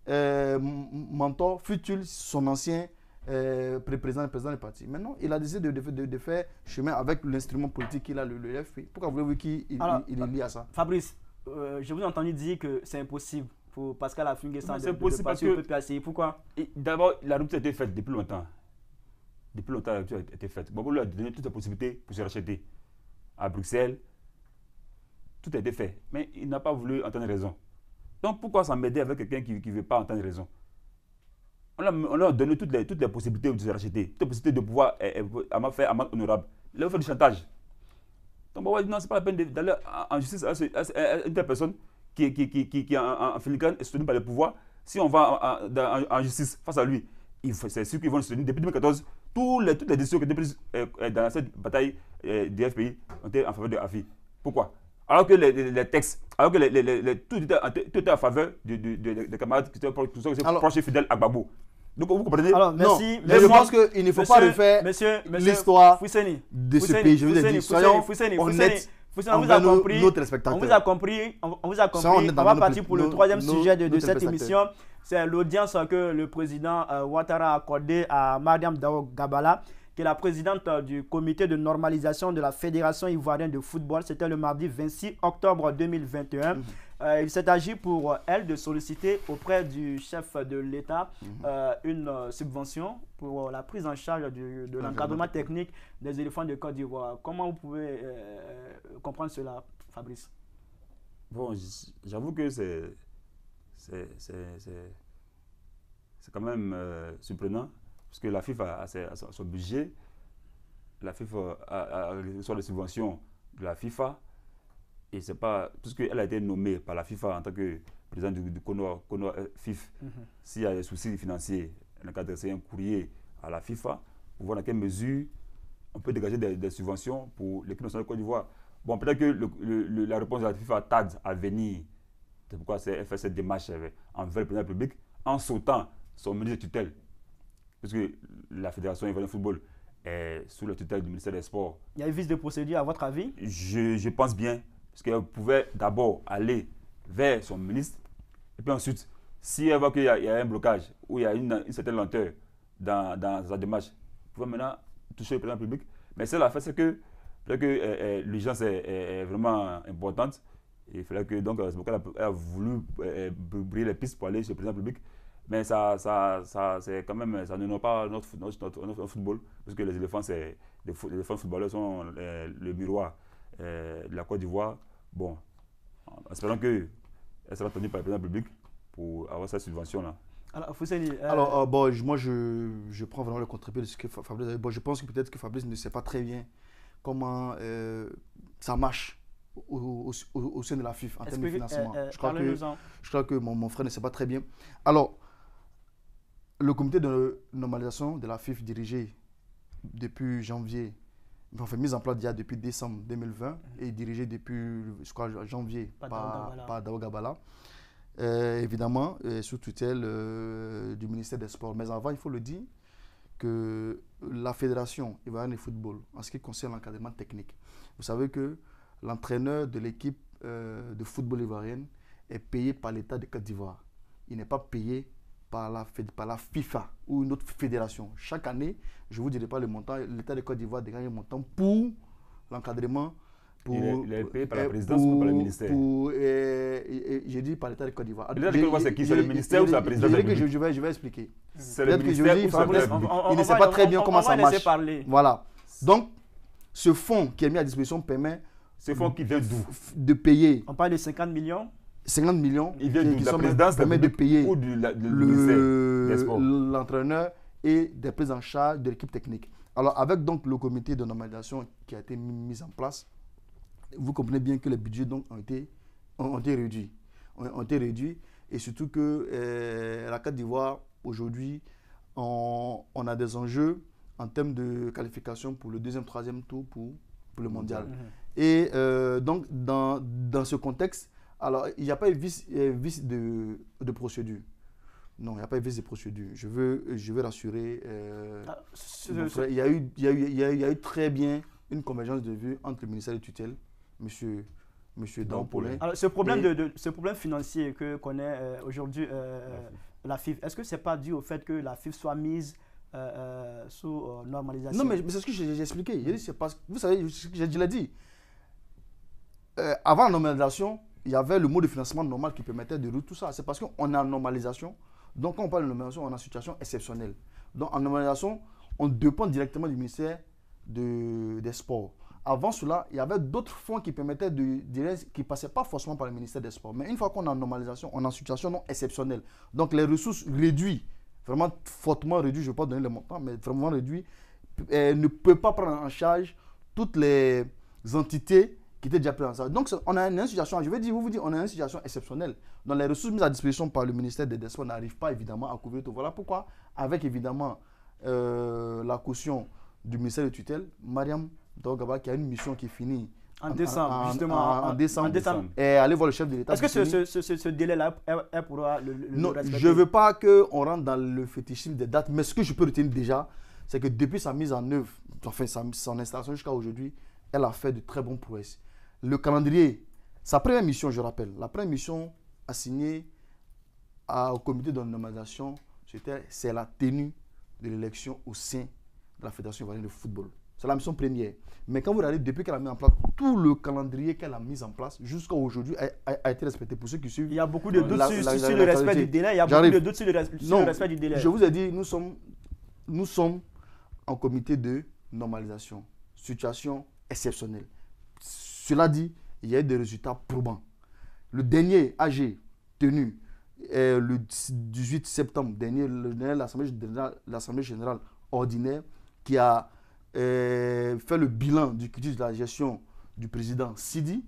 euh, mentor, fut-il son ancien euh, président, président du parti Maintenant, il a décidé de, de, de, faire chemin avec l'instrument politique qu'il a, le, le Pourquoi voulez-vous qu'il il, à ça Fabrice, euh, je vous ai entendu dire que c'est impossible pour Pascal Afungue sans de, possible Pourquoi D'abord, la route a été faite depuis longtemps. Depuis longtemps, la a été faite. Bon, lui a donné toutes les possibilités pour se racheter. À Bruxelles, tout a été fait. Mais il n'a pas voulu entendre raison. Donc pourquoi s'embêter avec quelqu'un qui ne veut pas entendre raison on, leur a donné toutes les, toutes les possibilités de se racheter, toutes les possibilités de pouvoir eh, eh, à faire un honorable. Ils leur fait du chantage. Donc, non, ce n'est pas la peine d'aller en justice à, à une telle personne qui, qui, qui, qui, qui est est soutenu par le pouvoir, si on va en, justice face à lui, c'est sûr qu'ils vont le soutenir. Depuis 2014, tous les, toutes les décisions qui ont été prises euh, euh, dans cette bataille euh, du FPI ont été en faveur de Afi. Pourquoi alors que les, les, textes, alors que les, tout, était, tout, était, en faveur des de, de, de camarades qui sont, proches et fidèles à Babou. Donc vous comprenez Alors, merci. Non, mais je pense qu'il ne faut pas refaire l'histoire de ce pays. Je veux dire, soyons honnêtes on vous a compris. On vous a compris. On, va partir pour le troisième sujet de, cette émission. C'est l'audience que le président euh, Ouattara a accordée à Mariam Dao Gabala, qui est la présidente euh, du comité de normalisation de la Fédération ivoirienne de football. C'était le mardi 26 octobre 2021. Euh, il s'est agi pour euh, elle de solliciter auprès du chef de l'État mhm. euh, une subvention pour la prise en charge de l'encadrement technique des éléphants de Côte d'Ivoire. Comment vous pouvez comprendre cela, Fabrice Bon, j'avoue que c'est quand même surprenant, parce que la FIFA a, son budget, la FIFA a, les subventions de la FIFA, et c'est pas. quelle a été nommée par la FIFA en tant que présidente du, du Conor, FIF, euh, mhm. s'il y a des soucis financiers, elle a adressé un courrier à la FIFA pour voir dans quelle mesure on peut dégager des, subventions pour l'équipe nationale de Côte d'Ivoire. Bon, peut-être que la réponse de la FIFA tarde à venir. C'est pourquoi elle fait cette démarche euh, envers le président public en sautant son ministre de tutelle. Parce que la Fédération Ivoirienne de Football est sous la tutelle du ministère des Sports. Il y a une vis de procédure, à votre avis je, je pense bien. Parce qu'elle pouvait d'abord aller vers son ministre, et puis ensuite, si elle voit qu'il y, a un blocage ou il y a une, certaine lenteur dans, sa démarche, elle pouvait maintenant toucher le président public. Mais c'est la fait, c'est que, euh, euh, l'urgence est, vraiment importante. Il fallait que, donc, c'est a, voulu euh, briller les pistes pour aller chez le président public. Mais ça, ça, ça c'est pas notre, football, parce que les éléphants, les, footballeurs sont le miroir de euh, la Côte d'Ivoire, bon, en espérant qu'elle sera tenue par le président public pour avoir sa subvention-là. Alors, euh, Alors euh, bon, moi, je, je, prends vraiment le contre de ce que Fabrice Bon, je pense que peut-être que Fabrice ne sait pas très bien comment ça marche au, au, sein de la FIF en termes de financement. je, crois que, je crois que mon, mon, frère ne sait pas très bien. Alors, le comité de normalisation de la FIF dirigé depuis janvier fait mise en place déjà depuis décembre 2020 mhm. et dirigé depuis, je janvier par, par Gabala, euh, évidemment, euh, sous tutelle euh, du ministère des Sports. Mais avant, il faut le dire que la fédération ivoirienne de football, en ce qui concerne l'encadrement technique, vous savez que l'entraîneur de l'équipe de football ivoirienne est payé par l'État de Côte d'Ivoire. Il n'est pas payé par la, par la FIFA ou une autre fédération. Chaque année, je ne vous dirai pas le montant, l'État de Côte d'Ivoire dégagne un montant pour l'encadrement. Pour, il, est, payé par la présidence ou par le ministère pour, dit par l'État de Côte d'Ivoire. L'État de Côte d'Ivoire, c'est qui C'est le ministère ou c'est la présidence je, vais, je vais expliquer. C'est le ministère que je ou la présidence Il ne sait pas très bien comment ça marche. Parler. Voilà. Donc, ce fonds qui est mis à disposition permet... Ce fonds qui vient d'où De payer. On parle de 50 millions 50 millions qui, de permet de payer l'entraîneur et des prises en charge de l'équipe technique. Alors, avec donc le comité de normalisation qui a été mis en place, vous comprenez bien que les budgets donc, ont, été, ont, été réduits. Ont, été réduits et surtout que euh, la Côte d'Ivoire, aujourd'hui, on, a des enjeux en termes de qualification pour le deuxième, troisième tour pour, le mondial. Et euh, donc, dans, dans ce contexte, alors, il n'y a pas euh, de vice, de, procédure. Non, il n'y a pas de vice de procédure. Je veux, je veux rassurer. il, y a eu, très bien une convergence de vues entre le ministère de tutelle, monsieur Monsieur Alors, ce problème, de, ce problème financier que connaît euh, aujourd'hui euh, la FIF, est-ce que ce n'est pas dû au fait que la FIF soit mise sous normalisation Non, mais, c'est ce que j'ai expliqué. vous savez, je, je l'ai dit. avant la normalisation, il y avait le mot de financement normal qui permettait de tout ça. C'est parce qu'on est en normalisation. Donc, quand on parle de normalisation, on est en situation exceptionnelle. Donc, en normalisation, on dépend directement du ministère des Sports. Avant cela, il y avait d'autres fonds qui permettaient de, qui ne passaient pas forcément par le ministère des Sports. Mais une fois qu'on est en normalisation, on est en situation non exceptionnelle. Donc, les ressources réduites, vraiment fortement réduites, je ne vais pas donner le montant, mais vraiment réduites, eh, ne peut pas prendre en charge toutes les entités qui était déjà pris Donc, on a une situation, je veux dire, vous vous dites, on a une situation exceptionnelle. Dans les ressources mises à disposition par le ministère des Sports n'arrive pas évidemment à couvrir tout. Voilà pourquoi, avec évidemment euh, la caution du ministère de tutelle, Mariam Dogaba, qui a une mission qui finit en, en décembre, justement. En, décembre, Et aller voir le chef de l'État. Est-ce que ce, délai-là elle pourra euh, le, le Non, je ne veux pas qu'on rentre dans le fétichisme des dates, mais ce que je peux retenir déjà, c'est que depuis sa mise en œuvre, enfin son installation jusqu'à aujourd'hui, elle a fait de très bons progrès le calendrier, sa première mission, je rappelle, la première mission assignée au comité de normalisation, c'est la tenue de l'élection au sein de la Fédération ivoirienne de football. C'est la mission première. Mais quand vous regardez, depuis qu'elle a mis en place, tout le calendrier qu'elle a mis en place jusqu'à aujourd'hui a, été respecté. Pour ceux qui suivent. Il y a beaucoup de euh, doutes sur, le respect du délai. Il y a beaucoup de doutes sur, le, respect du délai. Je vous ai dit, nous sommes, nous sommes en comité de normalisation. Situation exceptionnelle. Cela dit, il y a eu des résultats probants. Le dernier AG tenu euh, le 18 septembre dernier, l'Assemblée générale, ordinaire qui a euh, fait le bilan du critique de la gestion du président Sidi,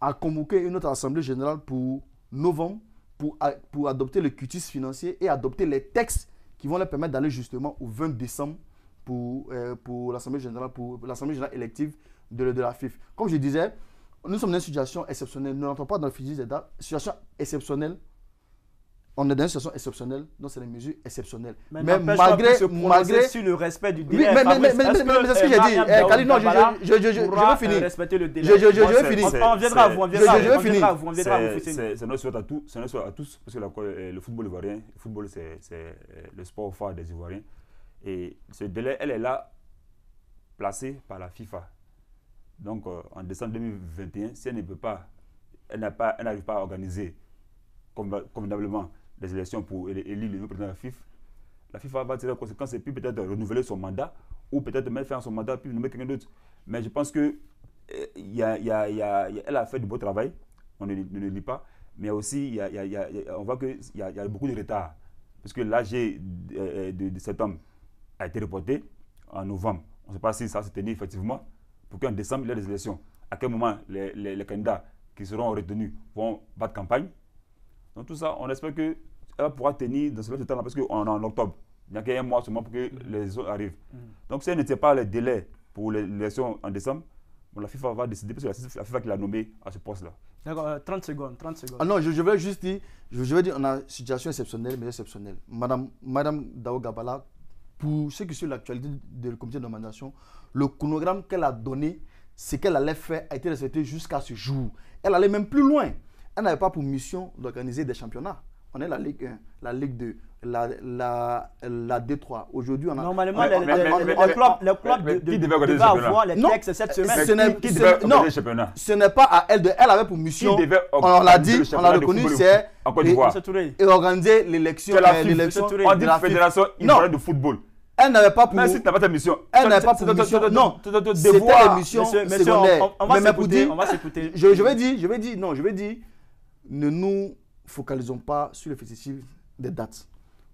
a convoqué une autre Assemblée générale pour novembre pour, pour adopter le cutis financier et adopter les textes qui vont leur permettre d'aller justement au 20 décembre pour, euh, pour générale, pour l'Assemblée générale élective de, de la FIF. Comme je disais, nous sommes dans une situation exceptionnelle. Nous n'entrons pas dans le fusil d'État. Situation exceptionnelle. On est dans une situation exceptionnelle, donc c'est des mesures exceptionnelles. Mais, mais malgré, malgré sur le respect du délai. mais, mais, mais, c'est ce que j'ai dit. Eh, non, je, je, je, je, veux finir. Je, je, je, veux finir. On, viendra à vous, on viendra à vous. On viendra C'est notre souhait à tous, c'est notre à tous, parce que euh, le football ivoirien, le football c'est euh, le sport phare des Ivoiriens, et ce délai, elle est là, placée par la FIFA. Donc, euh, en décembre 2021, si elle ne peut pas, elle n'arrive pas, pas, à organiser convenablement les élections pour élire le nouveau président de la FIFA, la FIFA va tirer la conséquence et puis peut-être renouveler son mandat ou peut-être même faire son mandat puis nommer quelqu'un d'autre. Mais je pense que il euh, y a, elle a fait du beau travail, on ne, le lit pas, mais aussi y on voit qu'il y a, beaucoup de retard. Parce que l'âge euh, de, de, homme septembre a été reporté en novembre. On ne sait pas si ça s'est tenu effectivement pour qu'en décembre, il y ait des élections. À quel moment les, candidats qui seront retenus vont battre campagne. Donc tout ça, on espère qu'elle pourra tenir dans ce temps-là, parce qu'on est en octobre. Il n'y a qu'un mois seulement pour que mm. les autres arrivent. Mm. Donc si elle n'était pas le délai pour les élections en décembre, la FIFA va décider, parce que la FIFA qui l'a nommé à ce poste-là. D'accord, 30 euh, secondes, 30 secondes. Ah non, je, veux juste dire, je, dire, on a une situation exceptionnelle, mais exceptionnelle. Madame, Madame Dao Gabala pour ceux qui suivent l'actualité du comité de nomination, le chronogramme qu'elle a donné, ce qu'elle allait faire a été respecté jusqu'à ce jour. Elle allait même plus loin. Elle n'avait pas pour mission d'organiser des championnats. On est la Ligue 1, la Ligue 2, la, la, la D3. Aujourd'hui, on a. Normalement, les, clubs devaient avoir les textes cette semaine. Ce qui, non, Ce n'est pas à elle de. Elle avait pour mission. on l'a dit, on l'a reconnu, c'est. Et organiser l'élection. Euh, on dit Fédération Ivoirienne de Football. Elle n'avait pas pour. Mais si tu n'as pas ta mission. Elle n'avait pas pour mission. Non, c'était l'émission secondaire. On va s'écouter. On va s'écouter. Je, je vais dire, je vais dire, non, je vais dire, ne nous focalisons pas sur le fétichisme des dates.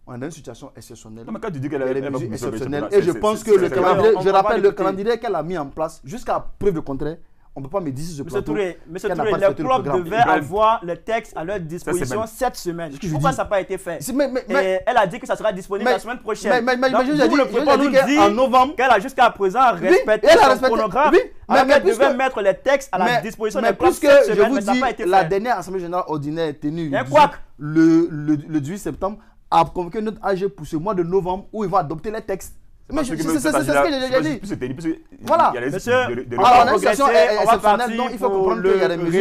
On est dans une situation exceptionnelle. mais quand tu dis qu'elle avait exceptionnelle, et je pense que le calendrier, je rappelle le calendrier qu'elle a mis en place jusqu'à preuve de contraire on ne peut pas me dire sur ce Monsieur Monsieur Touré, le, clubs club devait avoir le texte à leur disposition cette semaine. Pourquoi ça n'a pas été fait mais, elle a dit que ça sera disponible la semaine prochaine. Mais, mais, Donc, je, dit, le nous dit en novembre qu'elle a jusqu'à présent respecté le son mais, alors devait mettre les textes à la disposition des mais La dernière Assemblée générale ordinaire tenue le 18 septembre a convoqué notre AG pour ce mois de novembre où ils vont adopter les textes. Mais c'est ce que dit. Voilà. on Non, il faut comprendre il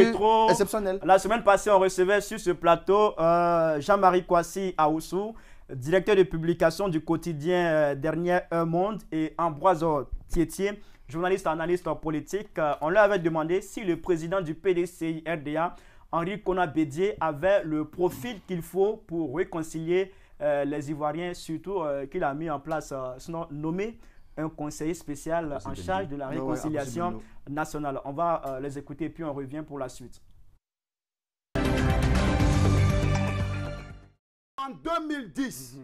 y a La semaine passée, on recevait sur ce plateau euh, Jean-Marie Kwasi Aoussou, directeur de publication du quotidien euh, Dernier Un Monde, et Ambroise Tietier, journaliste analyste en politique. Euh, on leur avait demandé si le président du PDCI RDA, Henri Conabédier, avait le profil qu'il faut pour réconcilier euh, les Ivoiriens, surtout euh, qu'il a mis en place, euh, sinon nommé un conseiller spécial en charge de la ah réconciliation nationale. On va les écouter puis on revient pour la suite. En 2010,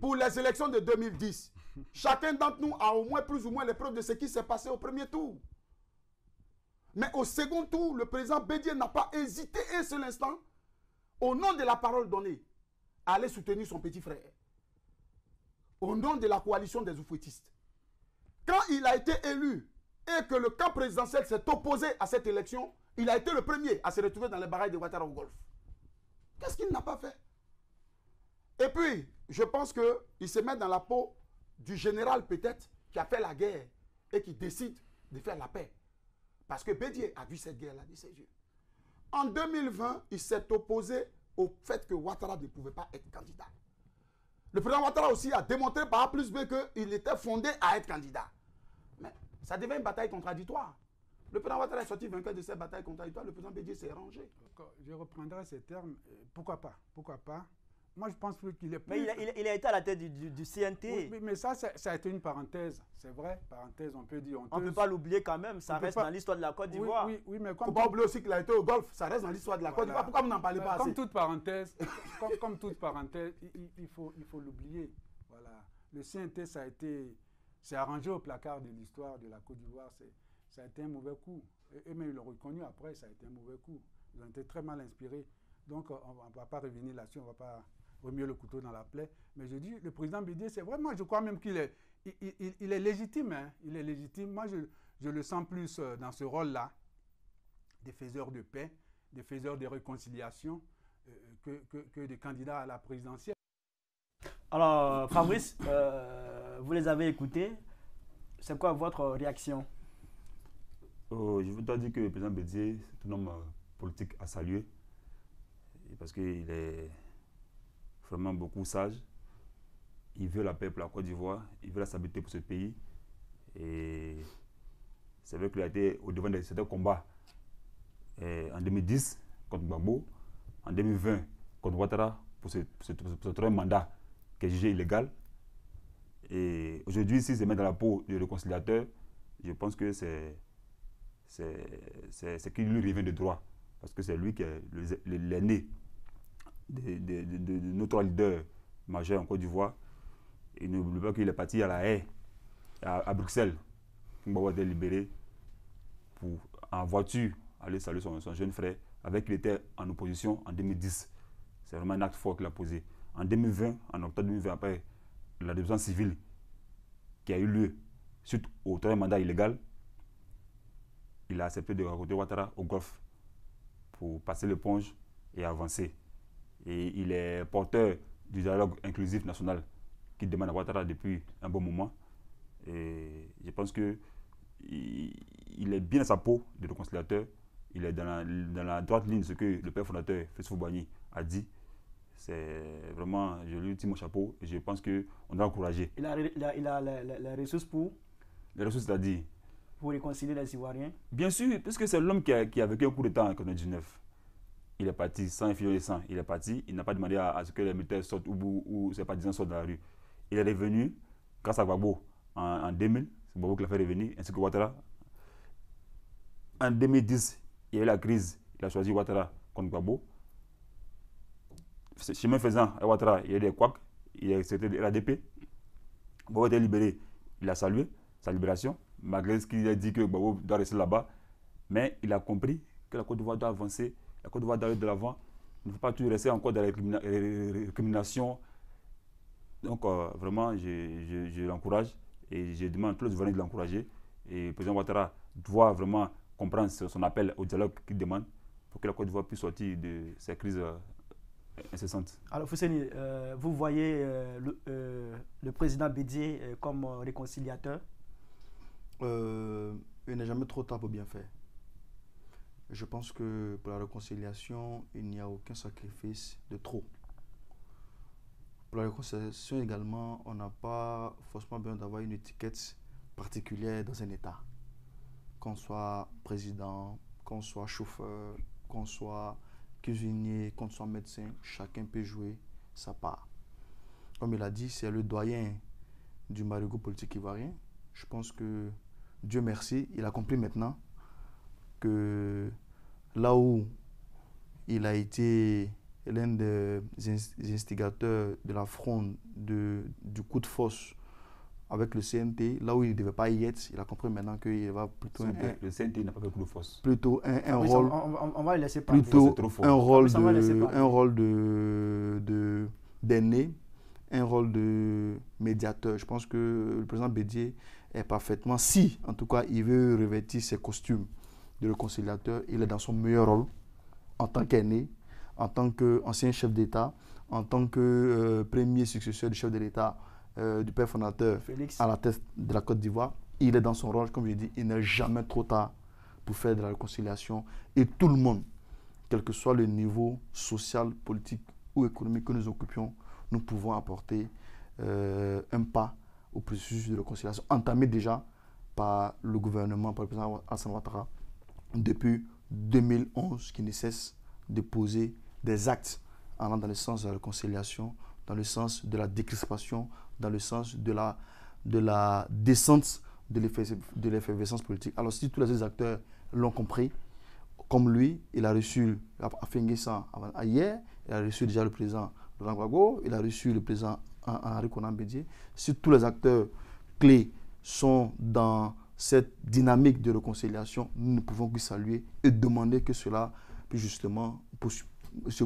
pour les élections de 2010, chacun d'entre nous a au moins plus ou moins les preuves de ce qui s'est passé au premier tour. Mais au second tour, le président Bédier n'a pas hésité un seul instant, au nom de la parole donnée, allait soutenir son petit frère au nom de la coalition des oufouettistes. Quand il a été élu et que le camp présidentiel s'est opposé à cette élection, il a été le premier à se retrouver dans les barrages de Ouattara au Golfe. Qu'est-ce qu'il n'a pas fait Et puis, je pense qu'il se met dans la peau du général peut-être qui a fait la guerre et qui décide de faire la paix. Parce que Bédier a vu cette guerre-là de ses yeux. En 2020, il s'est opposé au fait que Ouattara ne pouvait pas être candidat. Le président Ouattara aussi a démontré par A plus B qu'il était fondé à être candidat. Mais ça devient une bataille contradictoire. Le président Ouattara est sorti vainqueur de cette bataille contradictoire, le président Bédier s'est rangé. Je reprendrai ces termes, euh, pourquoi pas, pourquoi pas moi, je pense qu'il est plus... Mais il a, il, a, été à la tête du, CNT. Oui, mais ça, ça a été une parenthèse. C'est vrai, parenthèse, on peut dire. On ne peut pas l'oublier quand même. Ça reste dans l'histoire de la Côte d'Ivoire. Oui, oui, oui, mais comme... on faut pas oublier aussi qu'il a été au golf. Ça reste dans l'histoire de la Côte d'Ivoire. Pourquoi vous n'en parlez pas comme assez toute parenthèse, comme, toute parenthèse, il, il faut l'oublier. voilà. Le CNT, ça a été... C'est arrangé au placard de l'histoire de la Côte d'Ivoire. Ça a été un mauvais coup. Et, et même ils l'ont reconnu après, ça a été un mauvais coup. Ils ont été très mal inspirés. Donc, on ne va pas revenir là-dessus, on va pas remuer le couteau dans la plaie. Mais je dis, le président Bédier, c'est vraiment, je crois même qu'il est, il, est légitime. Hein. il est légitime. Moi, je, le sens plus euh, dans ce rôle-là, des de paix, des de réconciliation, euh, que, que, des candidats à la présidentielle. Alors, Fabrice, euh, vous les avez écoutés. C'est quoi votre réaction Je dois dire que le président Bédier, c'est un homme politique à saluer, parce qu'il est vraiment beaucoup sage, il veut la paix pour la Côte d'Ivoire, il veut la stabilité pour ce pays. Et c'est vrai qu'il a été au devant de certains combats en 2010 contre Babo, en 2020 contre Ouattara pour ce, ce, troisième mandat qui est jugé illégal. Et aujourd'hui, si se met dans la peau du réconciliateur, je pense que c'est ce qui lui revient de droit, parce que c'est lui qui est l'aîné de, notre leader majeur en Côte d'Ivoire. Et n'oublie pas qu'il est parti à la haie, à, Bruxelles, pour être libéré, pour, en voiture, aller saluer son, jeune frère, avec qui il était en opposition en 2010. C'est vraiment un acte fort qu'il a posé. En 2020, en octobre 2020, après la dépression civile qui a eu lieu suite au troisième mandat illégal, il a accepté de raconter Ouattara au golfe pour passer l'éponge et avancer. Et il est porteur du dialogue inclusif national qui demande à Ouattara depuis un bon moment. Et je pense que il est bien à sa peau de réconciliateur. Il est dans la, droite ligne de ce que le père fondateur Fessou Boigny a dit. C'est vraiment, je lui dis mon chapeau et je pense qu'on doit encourager. Il a, il a, la, pour Les ressources, dit Pour réconcilier les Ivoiriens Bien sûr, parce que c'est l'homme qui a, vécu un coup de temps en 1999 il est parti sans infusion de sang. Il est parti, il n'a pas demandé à, ce que les militaires sortent ou, ou ses partisans sortent dans la rue. Il est revenu grâce à Gbagbo en, 2000, c'est Gbagbo qui l'a fait revenir, ainsi que Ouattara. En 2010, il y a eu la crise, il a choisi Ouattara contre Gbagbo. Chemin faisant, à Ouattara, il y a eu des couacs, il a accepté l'ADP. Gbagbo était libéré, il a salué sa libération, malgré ce qu'il a dit que Gbagbo doit rester là-bas. Mais il a compris que la Côte d'Ivoire doit avancer la Côte d'Ivoire doit de l'avant. Il ne faut pas toujours rester encore dans la récrimination. Donc, euh, vraiment, je, l'encourage et je demande à tous les Ivoiriens de l'encourager. Et le président Ouattara doit vraiment comprendre son appel au dialogue qu'il demande pour que la Côte d'Ivoire puisse sortir de cette crise euh, incessante. Alors, Fousséni, euh, vous voyez le, le, président Bédier comme réconciliateur Il n'est jamais trop tard pour bien faire. Je pense que pour la réconciliation, il n'y a aucun sacrifice de trop. Pour la réconciliation également, on n'a pas forcément besoin d'avoir une étiquette particulière dans un État. Qu'on soit président, qu'on soit chauffeur, qu'on soit cuisinier, qu'on soit médecin, chacun peut jouer sa part. Comme il a dit, c'est le doyen du marigot politique ivoirien. Je pense que Dieu merci, il a compris maintenant que là où il a été l'un des instigateurs de la fronde du coup de force avec le CNT, là où il ne devait pas y être, il a compris maintenant qu'il va plutôt... Un, le CNT n'a pas fait coup de force. Plutôt un, rôle... on, va le laisser parler. Plutôt un rôle, de, un rôle de, d'aîné, un rôle de médiateur. Je pense que le président Bédier est parfaitement... Si, en tout cas, il veut revêtir ses costumes de réconciliateur, il est dans son meilleur rôle en tant qu'aîné, en tant qu'ancien chef d'État, en tant que euh, premier successeur du chef de l'État, euh, du père fondateur à la tête de la Côte d'Ivoire. Il est dans son rôle, comme je dis, il n'est jamais trop tard pour faire de la réconciliation. Et tout le monde, quel que soit le niveau social, politique ou économique que nous occupions, nous pouvons apporter euh, un pas au processus de réconciliation entamé déjà par le gouvernement, par le président Hassan Ouattara, depuis 2011 qui ne cesse de poser des actes allant dans le sens de la réconciliation, dans le sens de la décrispation, dans le sens de la, de la descente de l'effervescence politique. Alors si tous les acteurs l'ont compris, comme lui, il a reçu à avant hier, il a reçu déjà le président Laurent Gbagbo, il a reçu le président Henri Conan Si tous les acteurs clés sont dans cette dynamique de réconciliation, nous ne pouvons que saluer et demander que cela puisse justement se,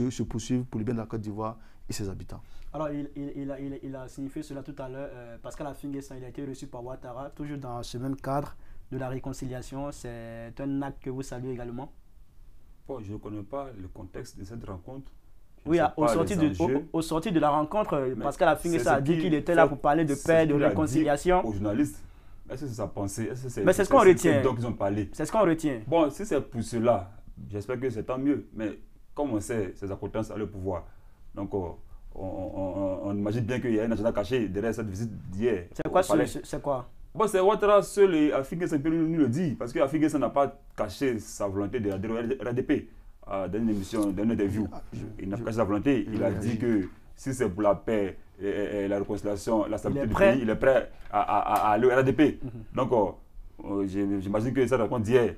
se, poursuivre pour le bien de la Côte d'Ivoire et ses habitants. Alors, il, a, signifié cela tout à l'heure. Euh, Pascal Afingessan, il a été reçu par Ouattara, toujours dans ce même cadre de la réconciliation. C'est un acte que vous saluez également Je ne connais pas le contexte de cette rencontre. oui, au sorti, de, de, la rencontre, Pascal Afingessan a dit qu'il était là pour parler de paix, de réconciliation. Aux journalistes est-ce que c'est sa pensée est c'est Mais c'est ce qu'on retient. Donc ils ont parlé. C'est ce qu'on retient. Bon, si c'est pour cela, j'espère que c'est tant mieux. Mais comme on sait, ces accointances à le pouvoir. Donc euh, on, on, on, imagine bien qu'il y a un agenda caché derrière cette visite d'hier. C'est quoi C'est quoi Bon, c'est Ouattara seul et nous le dit, parce ça n'a pas caché sa volonté de la RDP euh, dans une émission, dans une interview. Ah, Il n'a pas caché sa volonté. Il a dit que si c'est pour la paix, et, la réconciliation, la stabilité du pays, il est prêt à, à, à, à le RDP. Mhm. Donc, oh, oh, j'imagine que ça raconte d'hier,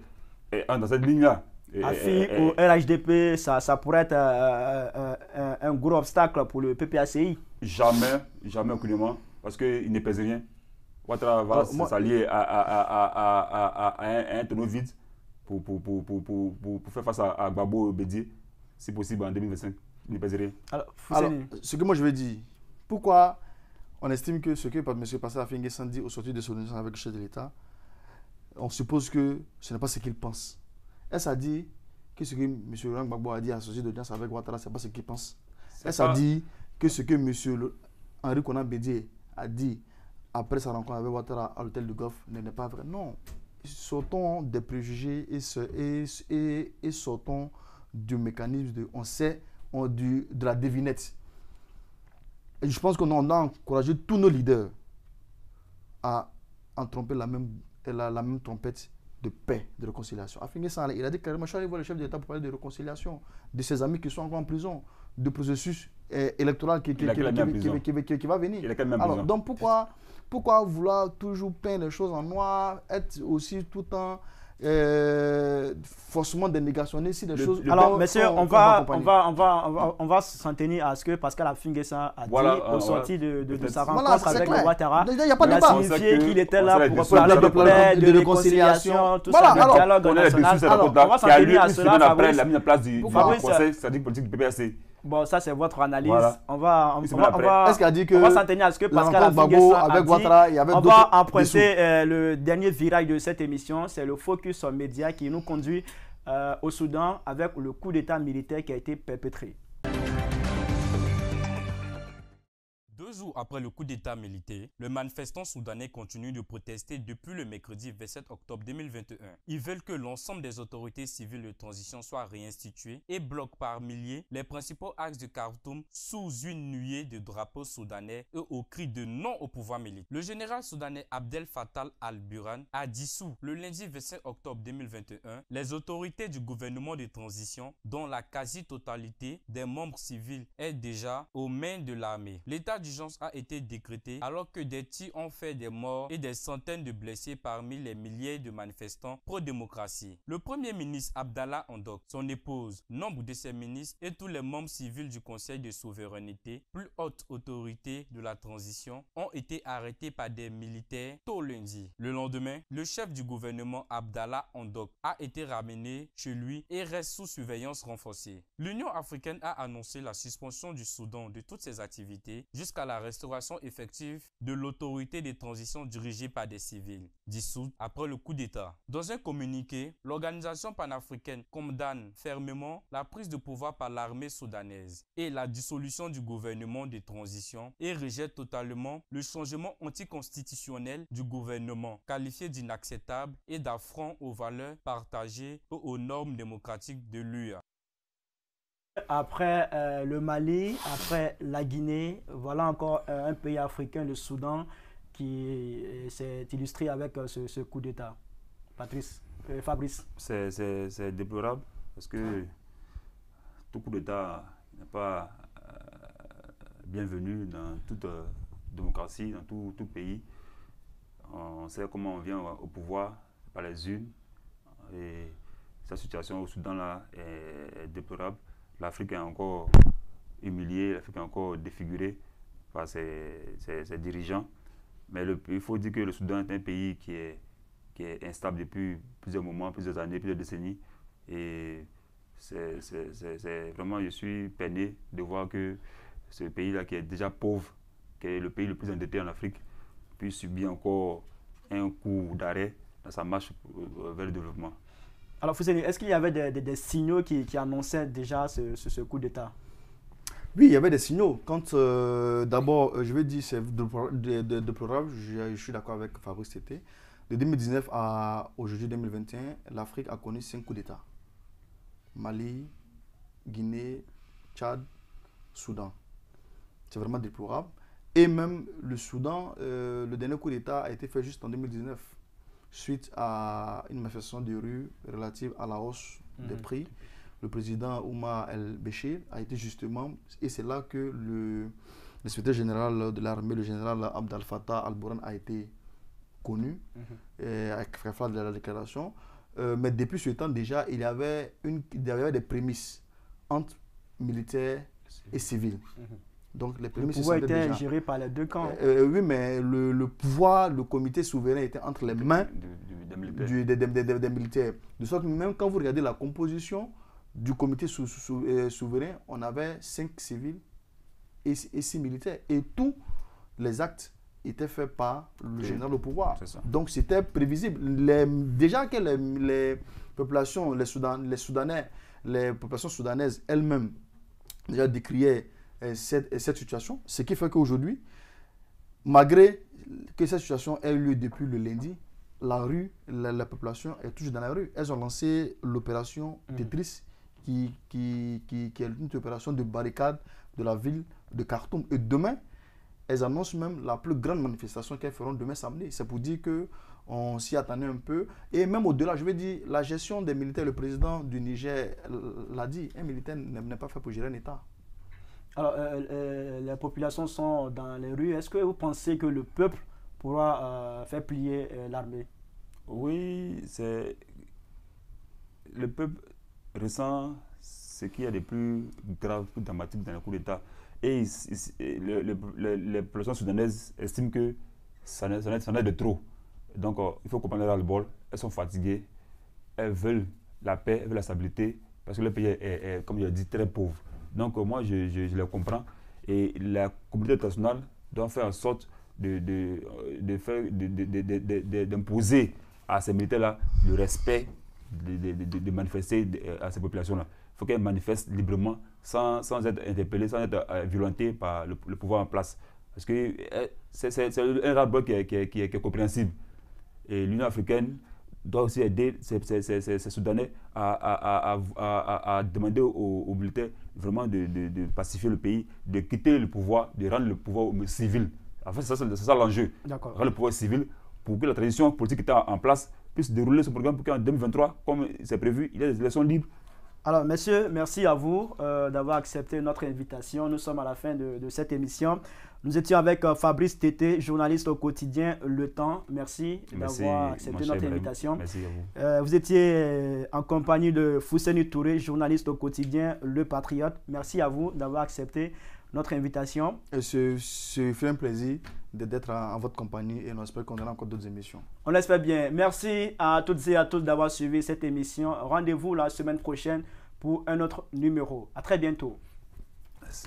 dans cette ligne-là. AFI au RHDP, ça, ça pourrait être euh, euh, euh, un, gros obstacle pour le PPACI Jamais, jamais aucunement, parce qu'il ne pèse rien. Ouattara va s'allier à, un, un tonneau vide pour, pour, pour, pour, faire face à, à Gbagbo Bédier, si possible en 2025. Il ne pèse rien. alors, ce que moi je veux dire, pourquoi on estime que ce que M. Pascal a fait dit au sortir de son audience avec le chef de l'État, on suppose que ce n'est pas ce qu'il pense. Est-ce à que ce que M. Laurent Gbagbo a dit à sortir l'audience avec Ouattara, ce n'est pas ce qu'il pense Est-ce à que ce que M. Henri Conan Bédier a dit après sa rencontre avec Ouattara à l'hôtel de Golf n'est pas vrai Non. Sortons des préjugés et, sortons du mécanisme de on sait, de la devinette. Et je pense qu'on a encouragé tous nos leaders à en tromper la même, la, même trompette de paix, de réconciliation. il a dit clairement, le chef d'État pour parler de réconciliation, de ses amis qui sont encore en prison, du processus eh, électoral qui, va venir. Alors, donc pourquoi, pourquoi vouloir toujours peindre les choses en noir, être aussi tout le temps... Euh, forcément des négationnistes si des choses. Alors, monsieur, on, va, on, va, on, va, on, va, on s'en tenir à ce que Pascal ça a dit voilà, au euh, sorti de, de, de, sa rencontre avec Ouattara. Il n'y a pas de débat. Il a signifié qu'il était là pour parler de paix, de réconciliation, tout ça, de dialogue national. On va s'en tenir à cela, après La mise en place du conseil stratégique politique du PPRC. Bon, ça, c'est votre analyse. On va, on, on, on va, Est-ce a dit que on va s'en tenir à ce que Pascal a avec dit. Ouattara On va emprunter euh, le dernier virage de cette émission. C'est le Focus médias qui nous conduit euh, au Soudan avec le coup d'État militaire qui a été perpétré. Deux jours après le coup d'état militaire, le manifestant soudanais continue de protester depuis le mercredi 27 octobre 2021. Ils veulent que l'ensemble des autorités civiles de transition soient réinstituées et bloquent par milliers les principaux axes de Khartoum sous une nuée de drapeaux soudanais et au cri de non au pouvoir militaire. Le général soudanais Abdel Fattah al-Buran a dissous le lundi 25 octobre 2021 les autorités du gouvernement de transition dont la quasi-totalité des membres civils est déjà aux mains de l'armée a été décrétée alors que des tirs ont fait des morts et des centaines de blessés parmi les milliers de manifestants pro-démocratie. Le premier ministre Abdallah Andok, son épouse, nombre de ses ministres et tous les membres civils du Conseil de souveraineté, plus haute autorité de la transition, ont été arrêtés par des militaires tôt lundi. Le lendemain, le chef du gouvernement Abdallah Andok a été ramené chez lui et reste sous surveillance renforcée. L'Union africaine a annoncé la suspension du Soudan de toutes ses activités jusqu'à à la restauration effective de l'autorité des transitions dirigée par des civils, dissoute après le coup d'État. Dans un communiqué, l'organisation panafricaine condamne fermement la prise de pouvoir par l'armée soudanaise et la dissolution du gouvernement de transition et rejette totalement le changement anticonstitutionnel du gouvernement, qualifié d'inacceptable et d'affront aux valeurs partagées et aux normes démocratiques de l'UA. Après euh, le Mali, après la Guinée, voilà encore euh, un pays africain, le Soudan, qui euh, s'est illustré avec ce, coup d'État. Patrice, Fabrice. C'est déplorable parce que tout coup d'État n'est pas bienvenu dans toute démocratie, dans tout, pays on sait comment on vient au pouvoir par les unes. Et sa situation au Soudan là est déplorable l'Afrique est encore humiliée, l'Afrique est encore défigurée par ses, dirigeants. Mais il faut dire que le Soudan est un pays qui est, qui est instable depuis plusieurs moments, plusieurs années, plusieurs décennies. Et c'est vraiment, je suis peiné de voir que ce pays-là qui est déjà pauvre, qui est le pays le plus endetté en Afrique, puisse subir encore un coup d'arrêt dans sa marche vers le développement. Alors, Fousey, est-ce qu'il y avait des, signaux qui, annonçaient déjà ce, coup d'État Oui, il y avait des signaux. Quand, euh, d'abord, euh, je vais dire, c'est déplorable, je, suis d'accord avec Fabrice Tété. De 2019 à aujourd'hui 2021, l'Afrique a connu cinq coups d'État. Mali, Guinée, Tchad, Soudan. C'est vraiment déplorable. Et même le Soudan, euh, le dernier coup d'État a été fait juste en 2019 suite à une manifestation de rue relative à la hausse des mhm. prix. Le président Oumar El-Béchir a été justement, et c'est là que le, secrétaire général de l'armée, le général Abdel fattah al a été connu, mhm. avec de la déclaration. Euh, mais depuis ce temps déjà, il y avait, une, des prémices entre militaires et civils. Mhm. Donc les le pouvoir était géré par les deux camps. Euh, euh, oui, mais le, pouvoir, le comité souverain était entre les mains des militaires. De sorte que même quand vous regardez la composition du comité euh, souverain, on avait cinq civils et, six militaires. Et tous les actes étaient faits par le général au pouvoir. Donc c'était prévisible. déjà que les, populations, Soudanais, les populations soudanaises elles-mêmes déjà décriaient cette, situation. Ce qui fait qu'aujourd'hui, malgré que cette situation ait eu lieu depuis le lundi, la rue, la, population est toujours dans la rue. Elles ont lancé l'opération mm. Tetris, qui, est une opération de barricade de la ville de Khartoum. Et demain, elles annoncent même la plus grande manifestation qu'elles feront demain samedi. C'est pour dire que on s'y attendait un peu. Et même au-delà, je veux dire, la gestion des militaires, le président du Niger l'a dit, un militaire n'est pas fait pour gérer un État. Alors, euh, euh, les populations sont dans les rues. Est-ce que vous pensez que le peuple pourra euh, faire plier l'armée Oui, c'est le peuple ressent ce qu'il y a de plus grave, plus dramatique dans le coup d'État. Et, les populations soudanaises estiment que ça en de trop. Donc, il faut comprendre le bol. Elles sont fatiguées. Elles veulent la paix, elles veulent la stabilité. Parce que le pays est comme je l'ai dit, très pauvre. Donc moi, je, je, comprends. Et la communauté internationale doit faire en sorte d'imposer de, de, de, de, de à ces militaires-là le respect de, manifester à ces populations-là. Il faut qu'elles manifestent librement, sans, sans être interpellées, sans être violentées par le, pouvoir en place. Parce que c'est un ras qui, qui, qui, qui est compréhensible. Et l'Union africaine, doit aussi aider ces, Soudanais à, à, à, demander aux, aux militaires vraiment de, pacifier le pays, de quitter le pouvoir, de rendre le pouvoir civil. En fait, c'est ça, l'enjeu. Rendre le pouvoir civil pour que la transition politique qui est en place puisse dérouler ce programme pour qu'en 2023, comme c'est prévu, il y ait des élections libres. Alors, messieurs, merci à vous euh, d'avoir accepté notre invitation. Nous sommes à la fin de, de cette émission. Nous étions avec euh, Fabrice Tété, journaliste au quotidien Le Temps. Merci, d'avoir accepté notre invitation. Merci à vous. Euh, vous étiez euh, en compagnie de Fousseni Touré, journaliste au quotidien Le Patriote. Merci à vous d'avoir accepté notre invitation. C'est un plaisir d'être en votre compagnie et on espère qu'on aura encore d'autres émissions. On espère bien. Merci à toutes et à tous d'avoir suivi cette émission. Rendez-vous la semaine prochaine pour un autre numéro. À très bientôt. Merci.